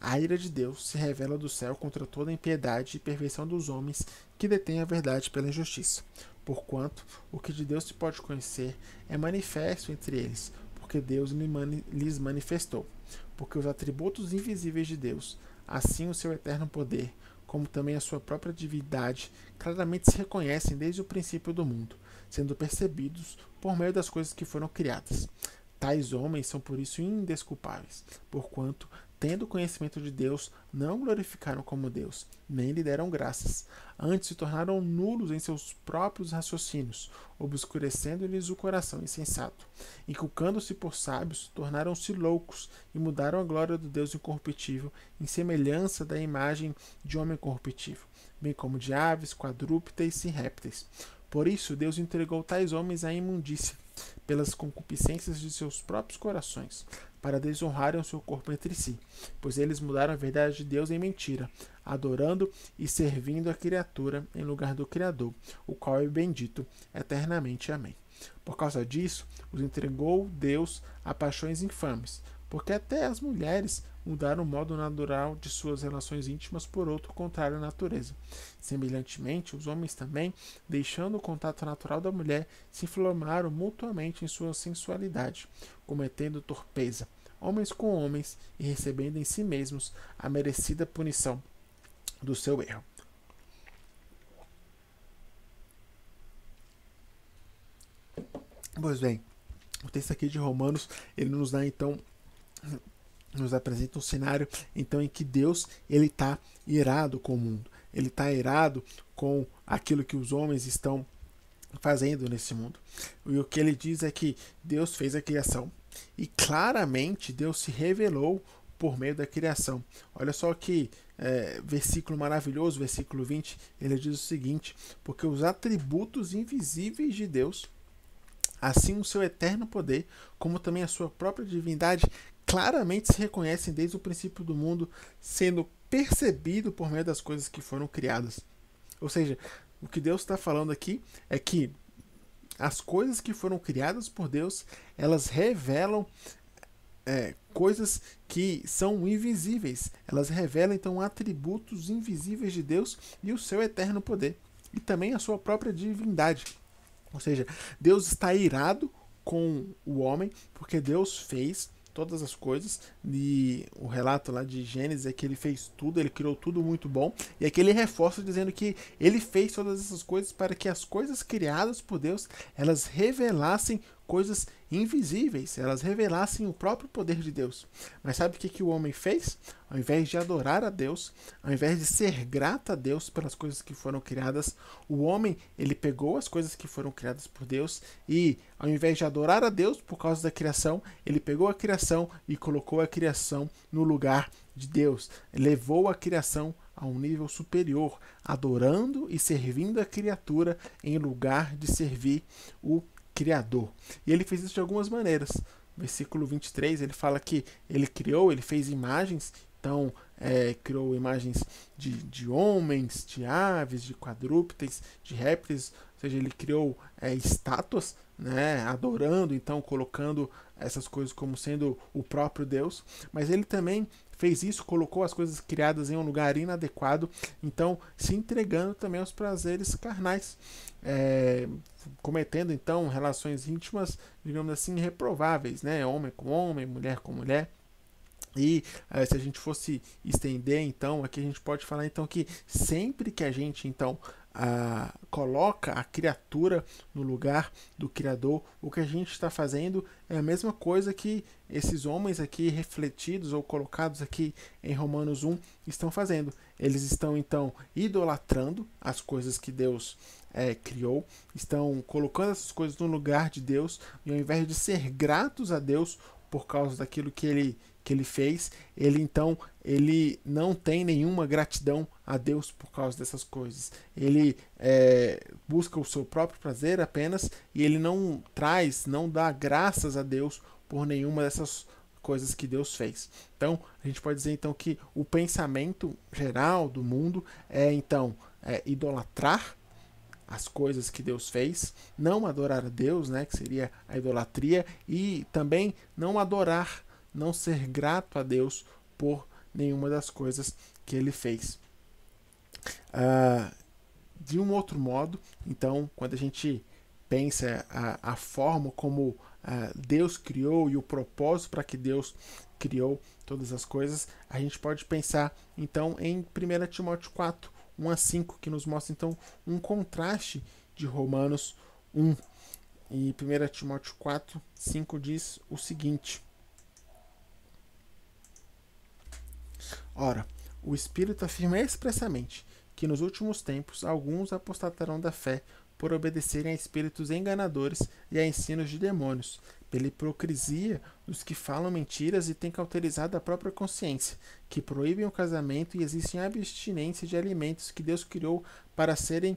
A ira de Deus se revela do céu contra toda impiedade e perversão dos homens que detêm a verdade pela injustiça. Porquanto, o que de Deus se pode conhecer é manifesto entre eles, porque Deus lhes manifestou porque os atributos invisíveis de Deus, assim o seu eterno poder, como também a sua própria divindade, claramente se reconhecem desde o princípio do mundo, sendo percebidos por meio das coisas que foram criadas. Tais homens são por isso indesculpáveis, porquanto tendo conhecimento de Deus, não glorificaram como Deus, nem lhe deram graças. Antes se tornaram nulos em seus próprios raciocínios, obscurecendo-lhes o coração insensato. Inculcando-se por sábios, tornaram-se loucos e mudaram a glória do Deus incorruptível em semelhança da imagem de homem corruptível, bem como de aves, quadrúpedes e répteis. Por isso, Deus entregou tais homens à imundícia, pelas concupiscências de seus próprios corações, para desonrarem o seu corpo entre si, pois eles mudaram a verdade de Deus em mentira, adorando e servindo a criatura em lugar do Criador, o qual é bendito eternamente. Amém. Por causa disso, os entregou Deus a paixões infames porque até as mulheres mudaram o modo natural de suas relações íntimas por outro contrário à natureza. Semelhantemente, os homens também, deixando o contato natural da mulher, se inflamaram mutuamente em sua sensualidade, cometendo torpeza, homens com homens, e recebendo em si mesmos a merecida punição do seu erro. Pois bem, o texto aqui de Romanos, ele nos dá então nos apresenta um cenário então em que Deus ele está irado com o mundo, ele está irado com aquilo que os homens estão fazendo nesse mundo. E o que ele diz é que Deus fez a criação e claramente Deus se revelou por meio da criação. Olha só que é, versículo maravilhoso, versículo 20, ele diz o seguinte: Porque os atributos invisíveis de Deus, assim o seu eterno poder, como também a sua própria divindade, claramente se reconhecem desde o princípio do mundo, sendo percebido por meio das coisas que foram criadas. Ou seja, o que Deus está falando aqui é que as coisas que foram criadas por Deus, elas revelam é, coisas que são invisíveis. Elas revelam então atributos invisíveis de Deus e o seu eterno poder e também a sua própria divindade. Ou seja, Deus está irado com o homem porque Deus fez todas as coisas. E o relato lá de Gênesis é que ele fez tudo, ele criou tudo muito bom. E aqui ele reforça dizendo que ele fez todas essas coisas para que as coisas criadas por Deus elas revelassem coisas invisíveis, elas revelassem o próprio poder de Deus. Mas sabe o que, que o homem fez? Ao invés de adorar a Deus, ao invés de ser grato a Deus pelas coisas que foram criadas, o homem ele pegou as coisas que foram criadas por Deus e, ao invés de adorar a Deus por causa da criação, ele pegou a criação e colocou a criação no lugar de Deus, levou a criação a um nível superior, adorando e servindo a criatura em lugar de servir o Criador. E ele fez isso de algumas maneiras. Versículo 23, ele fala que ele criou, ele fez imagens, então é, criou imagens de, de homens, de aves, de quadrúpedes, de répteis, ou seja, ele criou é, estátuas, né, adorando, então colocando essas coisas como sendo o próprio Deus, mas ele também fez isso, colocou as coisas criadas em um lugar inadequado, então se entregando também aos prazeres carnais, é, cometendo então relações íntimas, digamos assim, reprováveis, né? Homem com homem, mulher com mulher. E eh, se a gente fosse estender, então, aqui a gente pode falar então que sempre que a gente então a, coloca a criatura no lugar do Criador, o que a gente está fazendo é a mesma coisa que esses homens aqui refletidos ou colocados aqui em Romanos 1 estão fazendo. Eles estão então idolatrando as coisas que Deus é, criou, estão colocando essas coisas no lugar de Deus e ao invés de ser gratos a Deus por causa daquilo que ele que ele fez, ele então ele não tem nenhuma gratidão a Deus por causa dessas coisas. Ele é, busca o seu próprio prazer apenas e ele não traz, não dá graças a Deus por nenhuma dessas coisas que Deus fez. Então a gente pode dizer então que o pensamento geral do mundo é então é, idolatrar as coisas que Deus fez, não adorar a Deus, né, que seria a idolatria, e também não adorar não ser grato a Deus por nenhuma das coisas que ele fez. Uh, de um outro modo, então, quando a gente pensa a, a forma como uh, Deus criou e o propósito para que Deus criou todas as coisas, a gente pode pensar então em 1 Timóteo 4, 1 a 5, que nos mostra então um contraste de Romanos 1. E 1 Timóteo 4, 5 diz o seguinte: Ora, o Espírito afirma expressamente que nos últimos tempos alguns apostatarão da fé por obedecerem a espíritos enganadores e a ensinos de demônios, pela hipocrisia dos que falam mentiras e têm cauterizado a própria consciência, que proíbem o casamento e existem abstinência de alimentos que Deus criou para serem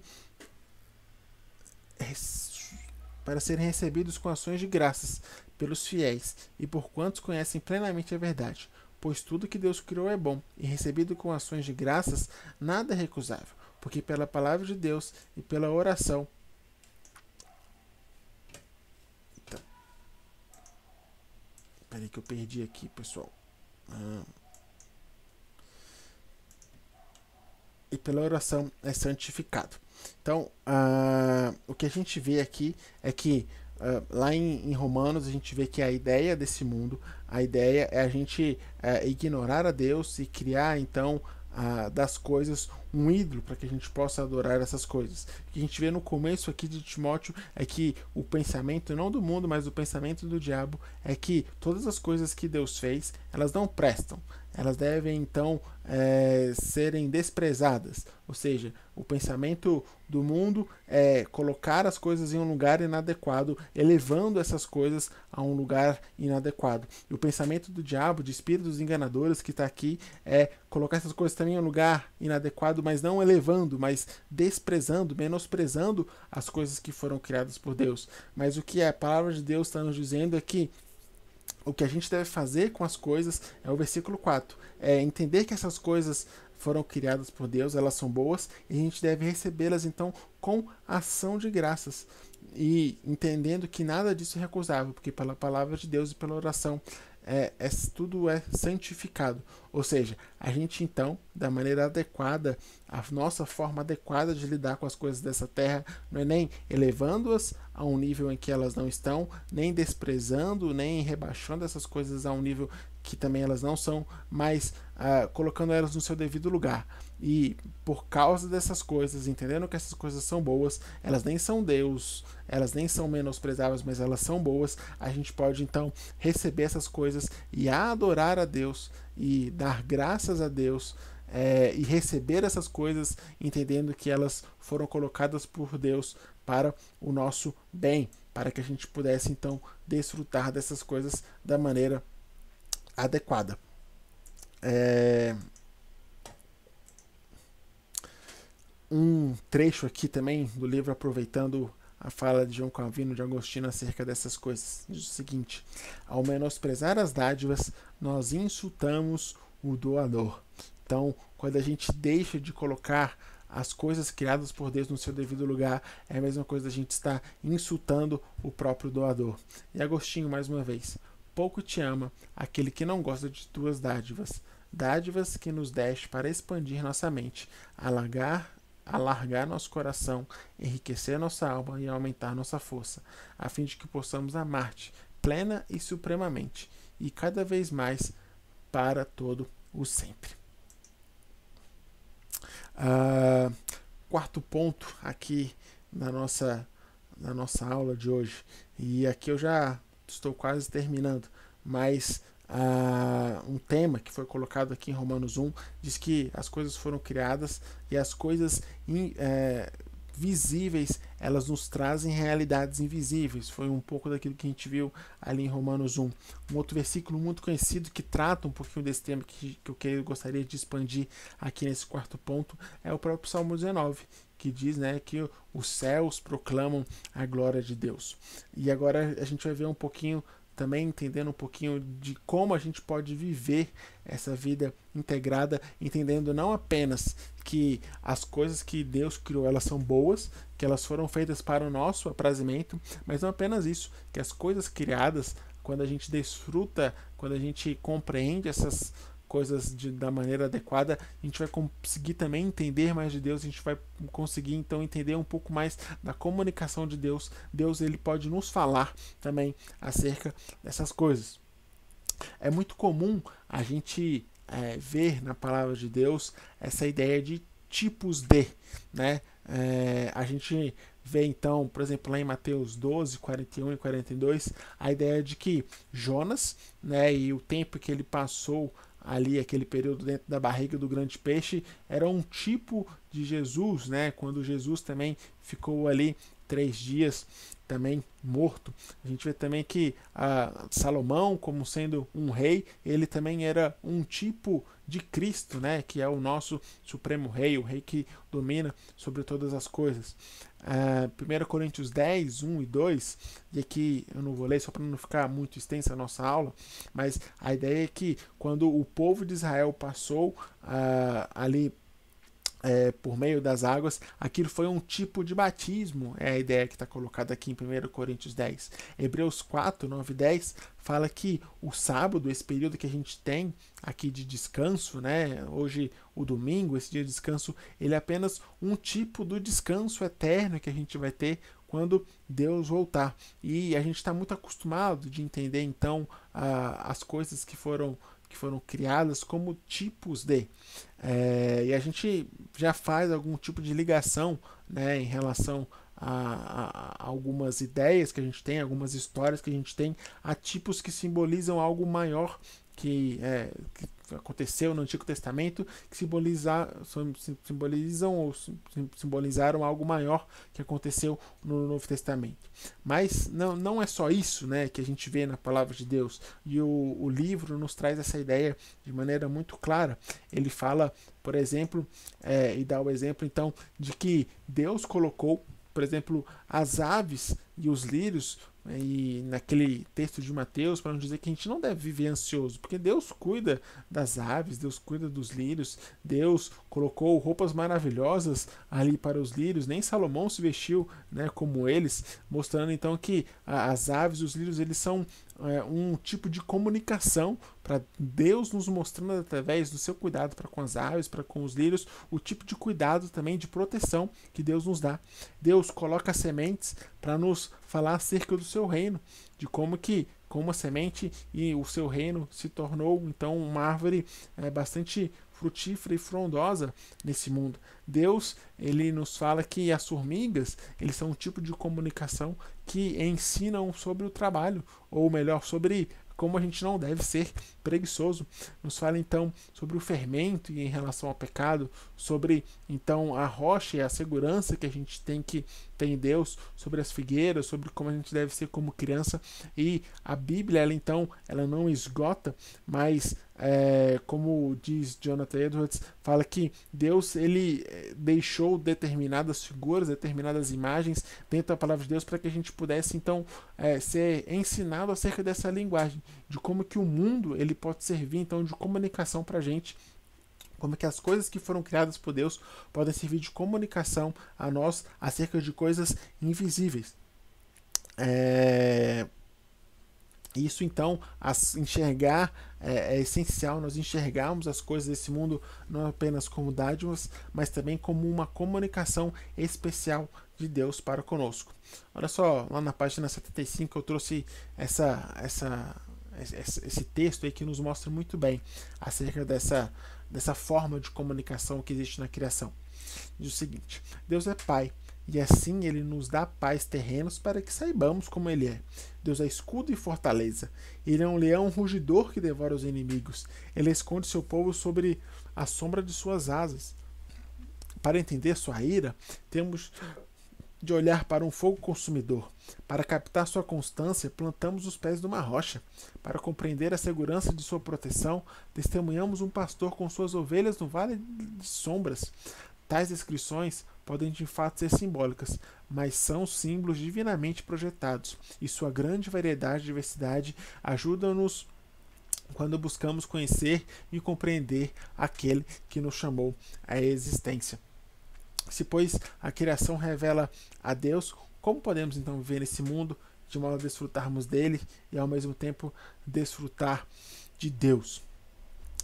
para serem recebidos com ações de graças pelos fiéis e por quantos conhecem plenamente a verdade pois tudo que Deus criou é bom, e recebido com ações de graças, nada é recusável, porque pela palavra de Deus e pela oração. Então, peraí que eu perdi aqui, pessoal. Ah. E pela oração é santificado. Então, ah, o que a gente vê aqui é que Uh, lá em, em, Romanos a gente vê que a ideia desse mundo, a ideia é a gente uh, ignorar a Deus e criar então uh, das coisas um ídolo para que a gente possa adorar essas coisas. O que a gente vê no começo aqui de Timóteo é que o pensamento, não do mundo, mas o pensamento do diabo, é que todas as coisas que Deus fez, elas não prestam, elas devem então é, serem desprezadas. Ou seja, o pensamento do mundo é colocar as coisas em um lugar inadequado, elevando essas coisas a um lugar inadequado. E o pensamento do diabo, de espíritos enganadores que está aqui, é colocar essas coisas também em um lugar inadequado, mas não elevando, mas desprezando, menosprezando as coisas que foram criadas por Deus. Mas o que é a palavra de Deus está nos dizendo é que o que a gente deve fazer com as coisas é o versículo 4. É entender que essas coisas foram criadas por Deus, elas são boas e a gente deve recebê-las então com ação de graças e entendendo que nada disso é recusável, porque pela palavra de Deus e pela oração é, é, tudo é santificado. Ou seja, a gente então, da maneira adequada, a nossa forma adequada de lidar com as coisas dessa terra, não é nem elevando-as a um nível em que elas não estão, nem desprezando, nem rebaixando essas coisas a um nível que também elas não são, mas uh, ah, colocando elas no seu devido lugar. E por causa dessas coisas, entendendo que essas coisas são boas, elas nem são Deus, elas nem são menosprezáveis, mas elas são boas, a gente pode então receber essas coisas e adorar a Deus e dar graças a Deus. É, e receber essas coisas entendendo que elas foram colocadas por Deus para o nosso bem, para que a gente pudesse então desfrutar dessas coisas da maneira adequada. É... Um trecho aqui também do livro, aproveitando a fala de João Calvino de Agostinho acerca dessas coisas. Diz o seguinte: ao menosprezar as dádivas, nós insultamos o doador. Então, quando a gente deixa de colocar as coisas criadas por Deus no seu devido lugar, é a mesma coisa a gente está insultando o próprio doador. E Agostinho, mais uma vez, pouco te ama aquele que não gosta de tuas dádivas, dádivas que nos deste para expandir nossa mente, alargar, alargar nosso coração, enriquecer nossa alma e aumentar nossa força, a fim de que possamos amar-te plena e supremamente, e cada vez mais para todo o sempre. Uh, quarto ponto aqui na nossa, na nossa aula de hoje, e aqui eu já estou quase terminando, mas ah, um tema que foi colocado aqui em Romanos 1 diz que as coisas foram criadas e as coisas in, eh, visíveis, elas nos trazem realidades invisíveis. Foi um pouco daquilo que a gente viu ali em Romanos 1. Um outro versículo muito conhecido que trata um pouquinho desse tema que, que eu queria, gostaria de expandir aqui nesse quarto ponto é o próprio Salmo 19, que diz né, que os céus proclamam a glória de Deus. E agora a gente vai ver um pouquinho também entendendo um pouquinho de como a gente pode viver essa vida integrada, entendendo não apenas que as coisas que Deus criou elas são boas, que elas foram feitas para o nosso aprazimento, mas não apenas isso, que as coisas criadas, quando a gente desfruta, quando a gente compreende essas coisas de, da maneira adequada, a gente vai conseguir também entender mais de Deus, a gente vai conseguir então entender um pouco mais da comunicação de Deus. Deus ele pode nos falar também acerca dessas coisas. É muito comum a gente é, ver na palavra de Deus essa ideia de tipos de, né? É, a gente vê então, por exemplo, lá em Mateus 12, 41 e 42, a ideia de que Jonas, né, e o tempo que ele passou ali aquele período dentro da barriga do grande peixe era um tipo de Jesus, né? Quando Jesus também ficou ali três dias também morto. A gente vê também que ah, Salomão, como sendo um rei, ele também era um tipo de Cristo, né? Que é o nosso supremo rei, o rei que domina sobre todas as coisas. 1 é, Coríntios 10, 1 e 2, e aqui eu não vou ler só para não ficar muito extensa a nossa aula, mas a ideia é que quando o povo de Israel passou uh, ali é, por meio das águas, aquilo foi um tipo de batismo, é a ideia que está colocada aqui em 1 Coríntios 10. Hebreus 4, 9 e 10 fala que o sábado, esse período que a gente tem aqui de descanso, né? Hoje o domingo, esse dia de descanso, ele é apenas um tipo do descanso eterno que a gente vai ter quando Deus voltar. E a gente está muito acostumado de entender então a, as coisas que foram que foram criadas como tipos de. É, e a gente já faz algum tipo de ligação né, em relação a, a, algumas ideias que a gente tem, algumas histórias que a gente tem, a tipos que simbolizam algo maior que, é, que aconteceu no Antigo Testamento que simbolizam ou simbolizaram algo maior que aconteceu no Novo Testamento. Mas não, não é só isso né, que a gente vê na palavra de Deus. E o, o livro nos traz essa ideia de maneira muito clara. Ele fala, por exemplo, é, e dá o exemplo então de que Deus colocou, por exemplo, as aves e os lírios, né, e naquele texto de Mateus, para nos dizer que a gente não deve viver ansioso, porque Deus cuida das aves, Deus cuida dos lírios, Deus colocou roupas maravilhosas ali para os lírios, nem Salomão se vestiu né, como eles, mostrando então que as aves, os lírios, eles são é, um tipo de comunicação para Deus nos mostrando através do seu cuidado para com as aves, para com os lírios, o tipo de cuidado também de proteção que Deus nos dá. Deus coloca sementes para nos falar acerca do seu reino, de como que como a semente e o seu reino se tornou então uma árvore é, bastante frutífera e frondosa nesse mundo. Deus, ele nos fala que as formigas, eles são um tipo de comunicação que ensinam sobre o trabalho, ou melhor, sobre como a gente não deve ser preguiçoso. Nos fala então sobre o fermento e em relação ao pecado, sobre então a rocha e a segurança que a gente tem que tem Deus, sobre as figueiras, sobre como a gente deve ser como criança. E a Bíblia, ela então, ela não esgota, mas é, como diz Jonathan Edwards, fala que Deus ele é, deixou determinadas figuras, determinadas imagens dentro da palavra de Deus para que a gente pudesse então é, ser ensinado acerca dessa linguagem, de como que o mundo ele pode servir então de comunicação para a gente como é que as coisas que foram criadas por Deus podem servir de comunicação a nós acerca de coisas invisíveis. É... Isso então, enxergar é, é, essencial nós enxergarmos as coisas desse mundo não apenas como dádivas, mas também como uma comunicação especial de Deus para conosco. Olha só, lá na página 75 eu trouxe essa, essa esse texto aí que nos mostra muito bem acerca dessa, dessa forma de comunicação que existe na criação. Diz o seguinte: Deus é Pai, e assim ele nos dá pais terrenos para que saibamos como ele é. Deus é escudo e fortaleza. Ele é um leão rugidor que devora os inimigos. Ele esconde seu povo sobre a sombra de suas asas. Para entender sua ira, temos de olhar para um fogo consumidor. Para captar sua constância, plantamos os pés numa rocha. Para compreender a segurança de sua proteção, testemunhamos um pastor com suas ovelhas no vale de sombras. Tais descrições podem de fato ser simbólicas, mas são símbolos divinamente projetados, e sua grande variedade e diversidade ajudam-nos quando buscamos conhecer e compreender aquele que nos chamou à existência. Se, pois, a criação revela a Deus, como podemos então viver nesse mundo de modo a desfrutarmos dele e ao mesmo tempo desfrutar de Deus?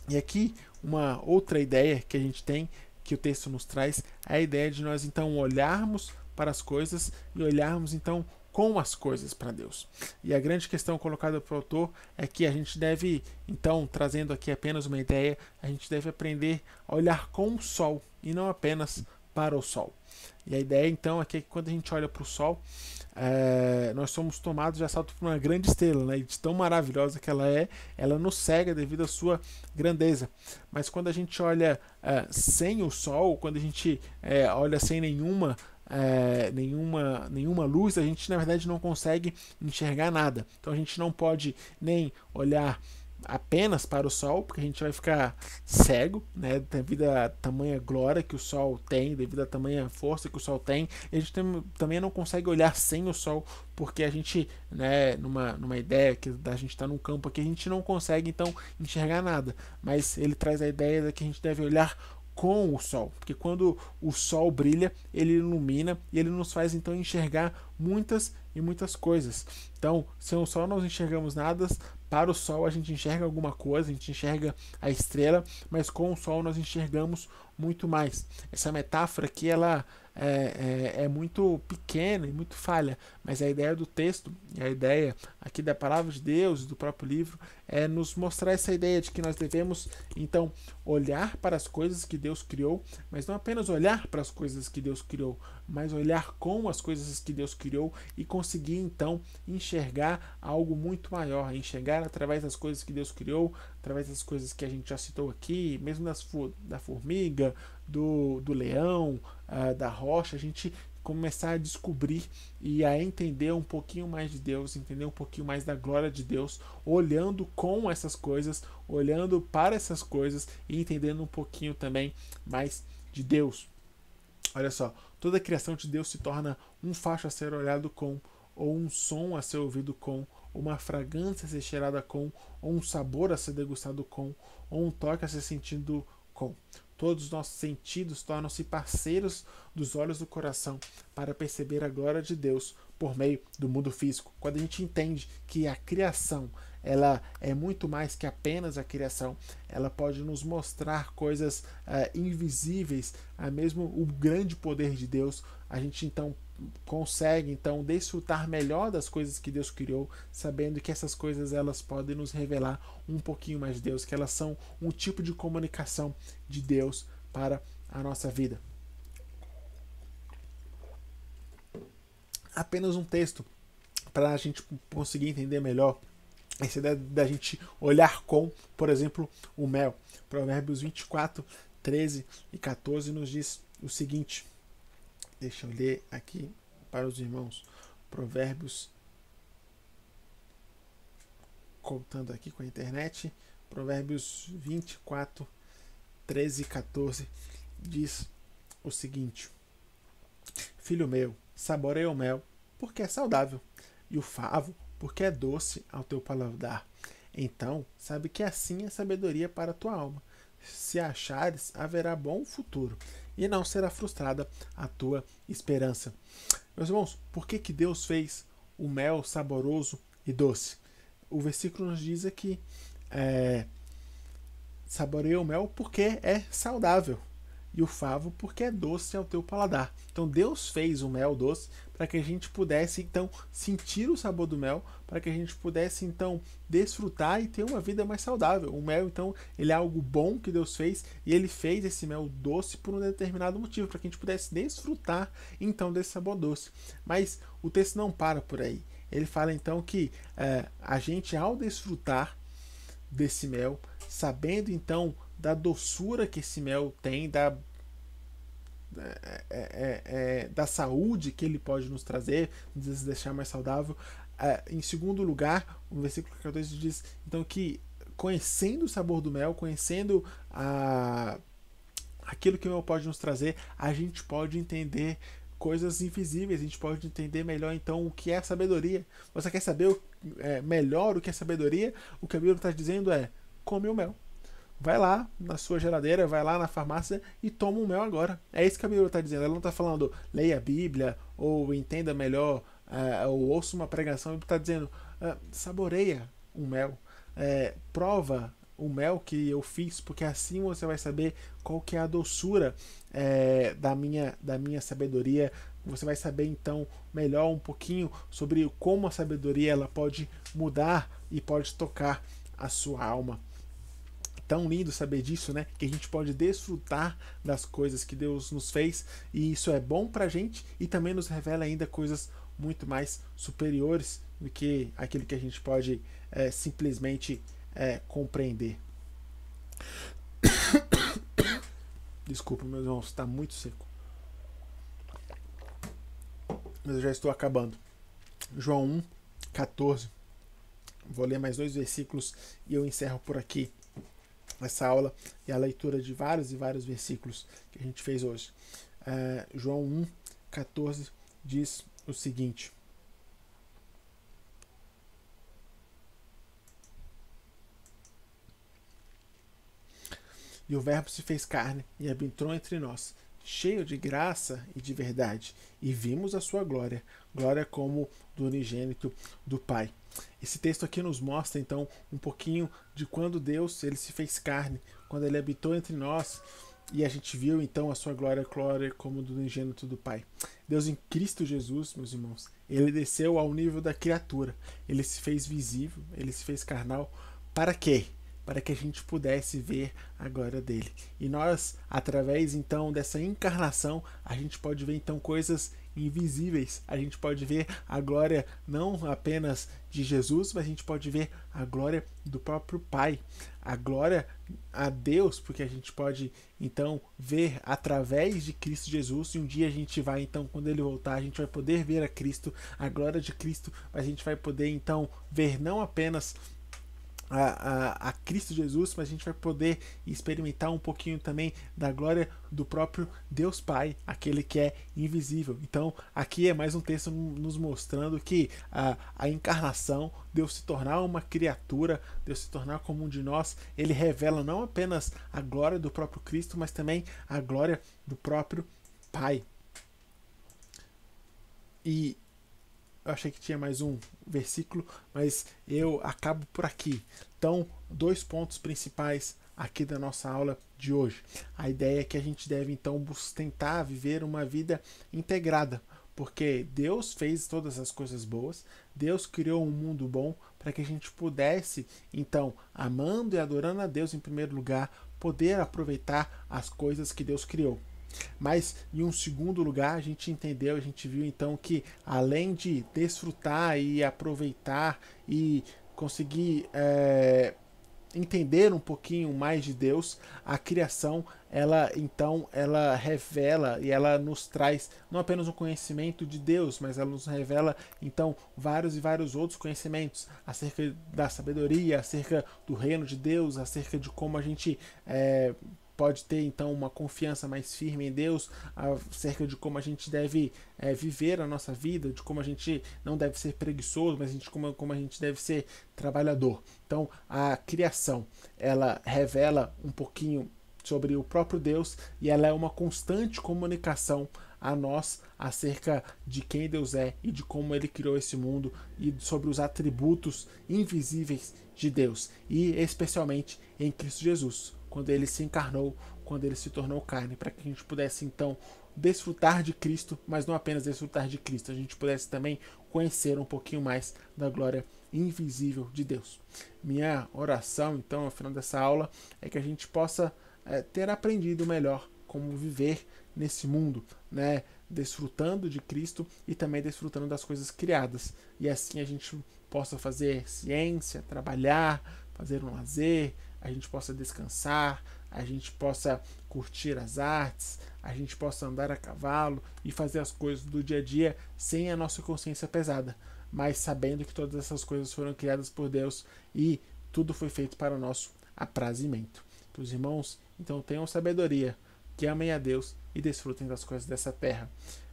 E aqui uma outra ideia que a gente tem, que o texto nos traz, é a ideia de nós então olharmos para as coisas e olharmos então com as coisas para Deus. E a grande questão colocada pelo autor é que a gente deve, então, trazendo aqui apenas uma ideia, a gente deve aprender a olhar com o sol e não apenas para o Sol. E a ideia então é que quando a gente olha para o Sol, é, nós somos tomados de assalto por uma grande estrela, né? de tão maravilhosa que ela é, ela nos cega devido à sua grandeza. Mas quando a gente olha é, sem o Sol, quando a gente é, olha sem nenhuma é, nenhuma, nenhuma luz, a gente na verdade não consegue enxergar nada. Então a gente não pode nem olhar apenas para o sol, porque a gente vai ficar cego, né, devido à tamanha glória que o sol tem, devido à tamanha força que o sol tem. E a gente tem, também não consegue olhar sem o sol, porque a gente, né, numa, numa ideia que a gente está num campo aqui, a gente não consegue então enxergar nada. Mas ele traz a ideia de que a gente deve olhar com o sol, porque quando o sol brilha, ele ilumina e ele nos faz então enxergar muitas e muitas coisas. Então, sem o sol nós enxergamos nada, para o Sol a gente enxerga alguma coisa, a gente enxerga a estrela, mas com o Sol nós enxergamos muito mais. Essa metáfora aqui ela é, é, é muito pequena e muito falha, mas a ideia do texto, a ideia aqui da palavra de Deus, e do próprio livro, é nos mostrar essa ideia de que nós devemos, então, olhar para as coisas que Deus criou, mas não apenas olhar para as coisas que Deus criou, mas olhar com as coisas que Deus criou e conseguir, então, enxergar algo muito maior, enxergar através das coisas que Deus criou, através das coisas que a gente já citou aqui, mesmo das, da formiga, do, do Leão, uh, da Rocha, a gente começar a descobrir e a entender um pouquinho mais de Deus, entender um pouquinho mais da glória de Deus, olhando com essas coisas, olhando para essas coisas e entendendo um pouquinho também mais de Deus. Olha só, toda a criação de Deus se torna um facho a ser olhado com, ou um som a ser ouvido com, uma fragrância a ser cheirada com, ou um sabor a ser degustado com, ou um toque a ser sentido com. Todos os nossos sentidos tornam-se parceiros dos olhos do coração para perceber a glória de Deus por meio do mundo físico. Quando a gente entende que a criação, ela é muito mais que apenas a criação, ela pode nos mostrar coisas uh, invisíveis, a mesmo o grande poder de Deus, a gente então consegue então desfrutar melhor das coisas que Deus criou, sabendo que essas coisas elas podem nos revelar um pouquinho mais de Deus, que elas são um tipo de comunicação de Deus para a nossa vida. Apenas um texto para a gente conseguir entender melhor essa ideia da gente olhar com, por exemplo, o mel. Provérbios 24, 13 e 14 nos diz o seguinte: Deixa eu ler aqui para os irmãos Provérbios, contando aqui com a internet, Provérbios 24, 13 e 14, diz o seguinte: Filho meu, saboreia o mel, porque é saudável, e o favo, porque é doce ao teu paladar. Então, sabe que assim é sabedoria para a tua alma. Se achares, haverá bom futuro e não será frustrada a tua esperança. Meus irmãos, por que, que Deus fez o mel saboroso e doce? O versículo nos diz aqui: é, saboreia o mel porque é saudável e o favo porque é doce ao teu paladar. Então Deus fez o mel doce para que a gente pudesse então sentir o sabor do mel, para que a gente pudesse então desfrutar e ter uma vida mais saudável. O mel então, ele é algo bom que Deus fez e ele fez esse mel doce por um determinado motivo, para que a gente pudesse desfrutar então desse sabor doce. Mas o texto não para por aí. Ele fala então que é, a gente ao desfrutar desse mel, sabendo então da doçura que esse mel tem, da, é, é, é, é, da saúde que ele pode nos trazer, nos deixar mais saudável. É, em segundo lugar, o versículo 14 diz então que conhecendo o sabor do mel, conhecendo a, aquilo que o mel pode nos trazer, a gente pode entender coisas invisíveis, a gente pode entender melhor então o que é sabedoria. Você quer saber o, é, melhor o que é sabedoria? O que a Bíblia está dizendo é: come o mel Vai lá na sua geladeira, vai lá na farmácia e toma um mel agora. É isso que a Bíblia está dizendo. Ela não está falando leia a Bíblia ou entenda melhor uh, ou ouça uma pregação. Ela está dizendo uh, saboreia um mel, uh, prova o mel que eu fiz, porque assim você vai saber qual que é a doçura da, minha, da minha sabedoria. Você vai saber então melhor um pouquinho sobre como a sabedoria ela pode mudar e pode tocar a sua alma tão lindo saber disso, né? Que a gente pode desfrutar das coisas que Deus nos fez e isso é bom pra gente e também nos revela ainda coisas muito mais superiores do que aquilo que a gente pode é, simplesmente é, compreender. *coughs* Desculpa, meus irmãos, está muito seco. Mas eu já estou acabando. João 1, 14. Vou ler mais dois versículos e eu encerro por aqui essa aula e a leitura de vários e vários versículos que a gente fez hoje. É, João 1, 14 diz o seguinte. E o Verbo se fez carne e habitou entre nós, cheio de graça e de verdade, e vimos a sua glória, glória como do unigênito do Pai. Esse texto aqui nos mostra então um pouquinho de quando Deus ele se fez carne, quando ele habitou entre nós e a gente viu então a sua glória glória como do ingênito do Pai. Deus em Cristo Jesus, meus irmãos, ele desceu ao nível da criatura. Ele se fez visível, ele se fez carnal para quê? Para que a gente pudesse ver a glória dele. E nós, através então dessa encarnação, a gente pode ver então coisas invisíveis. A gente pode ver a glória não apenas de Jesus, mas a gente pode ver a glória do próprio Pai, a glória a Deus, porque a gente pode então ver através de Cristo Jesus. E um dia a gente vai então, quando ele voltar, a gente vai poder ver a Cristo, a glória de Cristo, mas a gente vai poder então ver não apenas a, a, a, Cristo Jesus, mas a gente vai poder experimentar um pouquinho também da glória do próprio Deus Pai, aquele que é invisível. Então, aqui é mais um texto nos mostrando que a, a encarnação, Deus se tornar uma criatura, Deus se tornar como um de nós, ele revela não apenas a glória do próprio Cristo, mas também a glória do próprio Pai. E, eu achei que tinha mais um versículo, mas eu acabo por aqui. Então, dois pontos principais aqui da nossa aula de hoje. A ideia é que a gente deve então tentar viver uma vida integrada, porque Deus fez todas as coisas boas, Deus criou um mundo bom para que a gente pudesse, então, amando e adorando a Deus em primeiro lugar, poder aproveitar as coisas que Deus criou. Mas em um segundo lugar, a gente entendeu, a gente viu então que além de desfrutar e aproveitar e conseguir é, entender um pouquinho mais de Deus, a criação ela então ela revela e ela nos traz não apenas um conhecimento de Deus, mas ela nos revela então vários e vários outros conhecimentos acerca da sabedoria, acerca do reino de Deus, acerca de como a gente é, pode ter então uma confiança mais firme em Deus acerca de como a gente deve é, viver a nossa vida, de como a gente não deve ser preguiçoso, mas a gente, como, como a gente deve ser trabalhador. Então a criação ela revela um pouquinho sobre o próprio Deus e ela é uma constante comunicação a nós acerca de quem Deus é e de como ele criou esse mundo e sobre os atributos invisíveis de Deus e especialmente em Cristo Jesus, quando ele se encarnou, quando ele se tornou carne, para que a gente pudesse então desfrutar de Cristo, mas não apenas desfrutar de Cristo, a gente pudesse também conhecer um pouquinho mais da glória invisível de Deus. Minha oração, então, ao final dessa aula, é que a gente possa é, ter aprendido melhor como viver nesse mundo, né? Desfrutando de Cristo e também desfrutando das coisas criadas. E assim a gente possa fazer ciência, trabalhar, fazer um lazer, a gente possa descansar, a gente possa curtir as artes, a gente possa andar a cavalo e fazer as coisas do dia a dia sem a nossa consciência pesada, mas sabendo que todas essas coisas foram criadas por Deus e tudo foi feito para o nosso aprazimento. Para os irmãos, então tenham sabedoria, que amem a Deus e desfrutem das coisas dessa terra.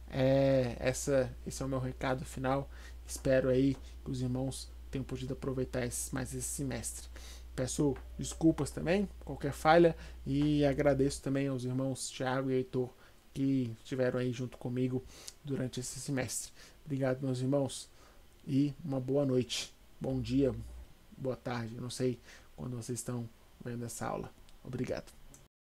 É, essa, esse é o meu recado final. Espero aí que os irmãos tenham podido aproveitar esse, mais esse semestre. Peço desculpas também, qualquer falha, e agradeço também aos irmãos Tiago e Heitor que estiveram aí junto comigo durante esse semestre. Obrigado, meus irmãos, e uma boa noite, bom dia, boa tarde, não sei quando vocês estão vendo essa aula. Obrigado.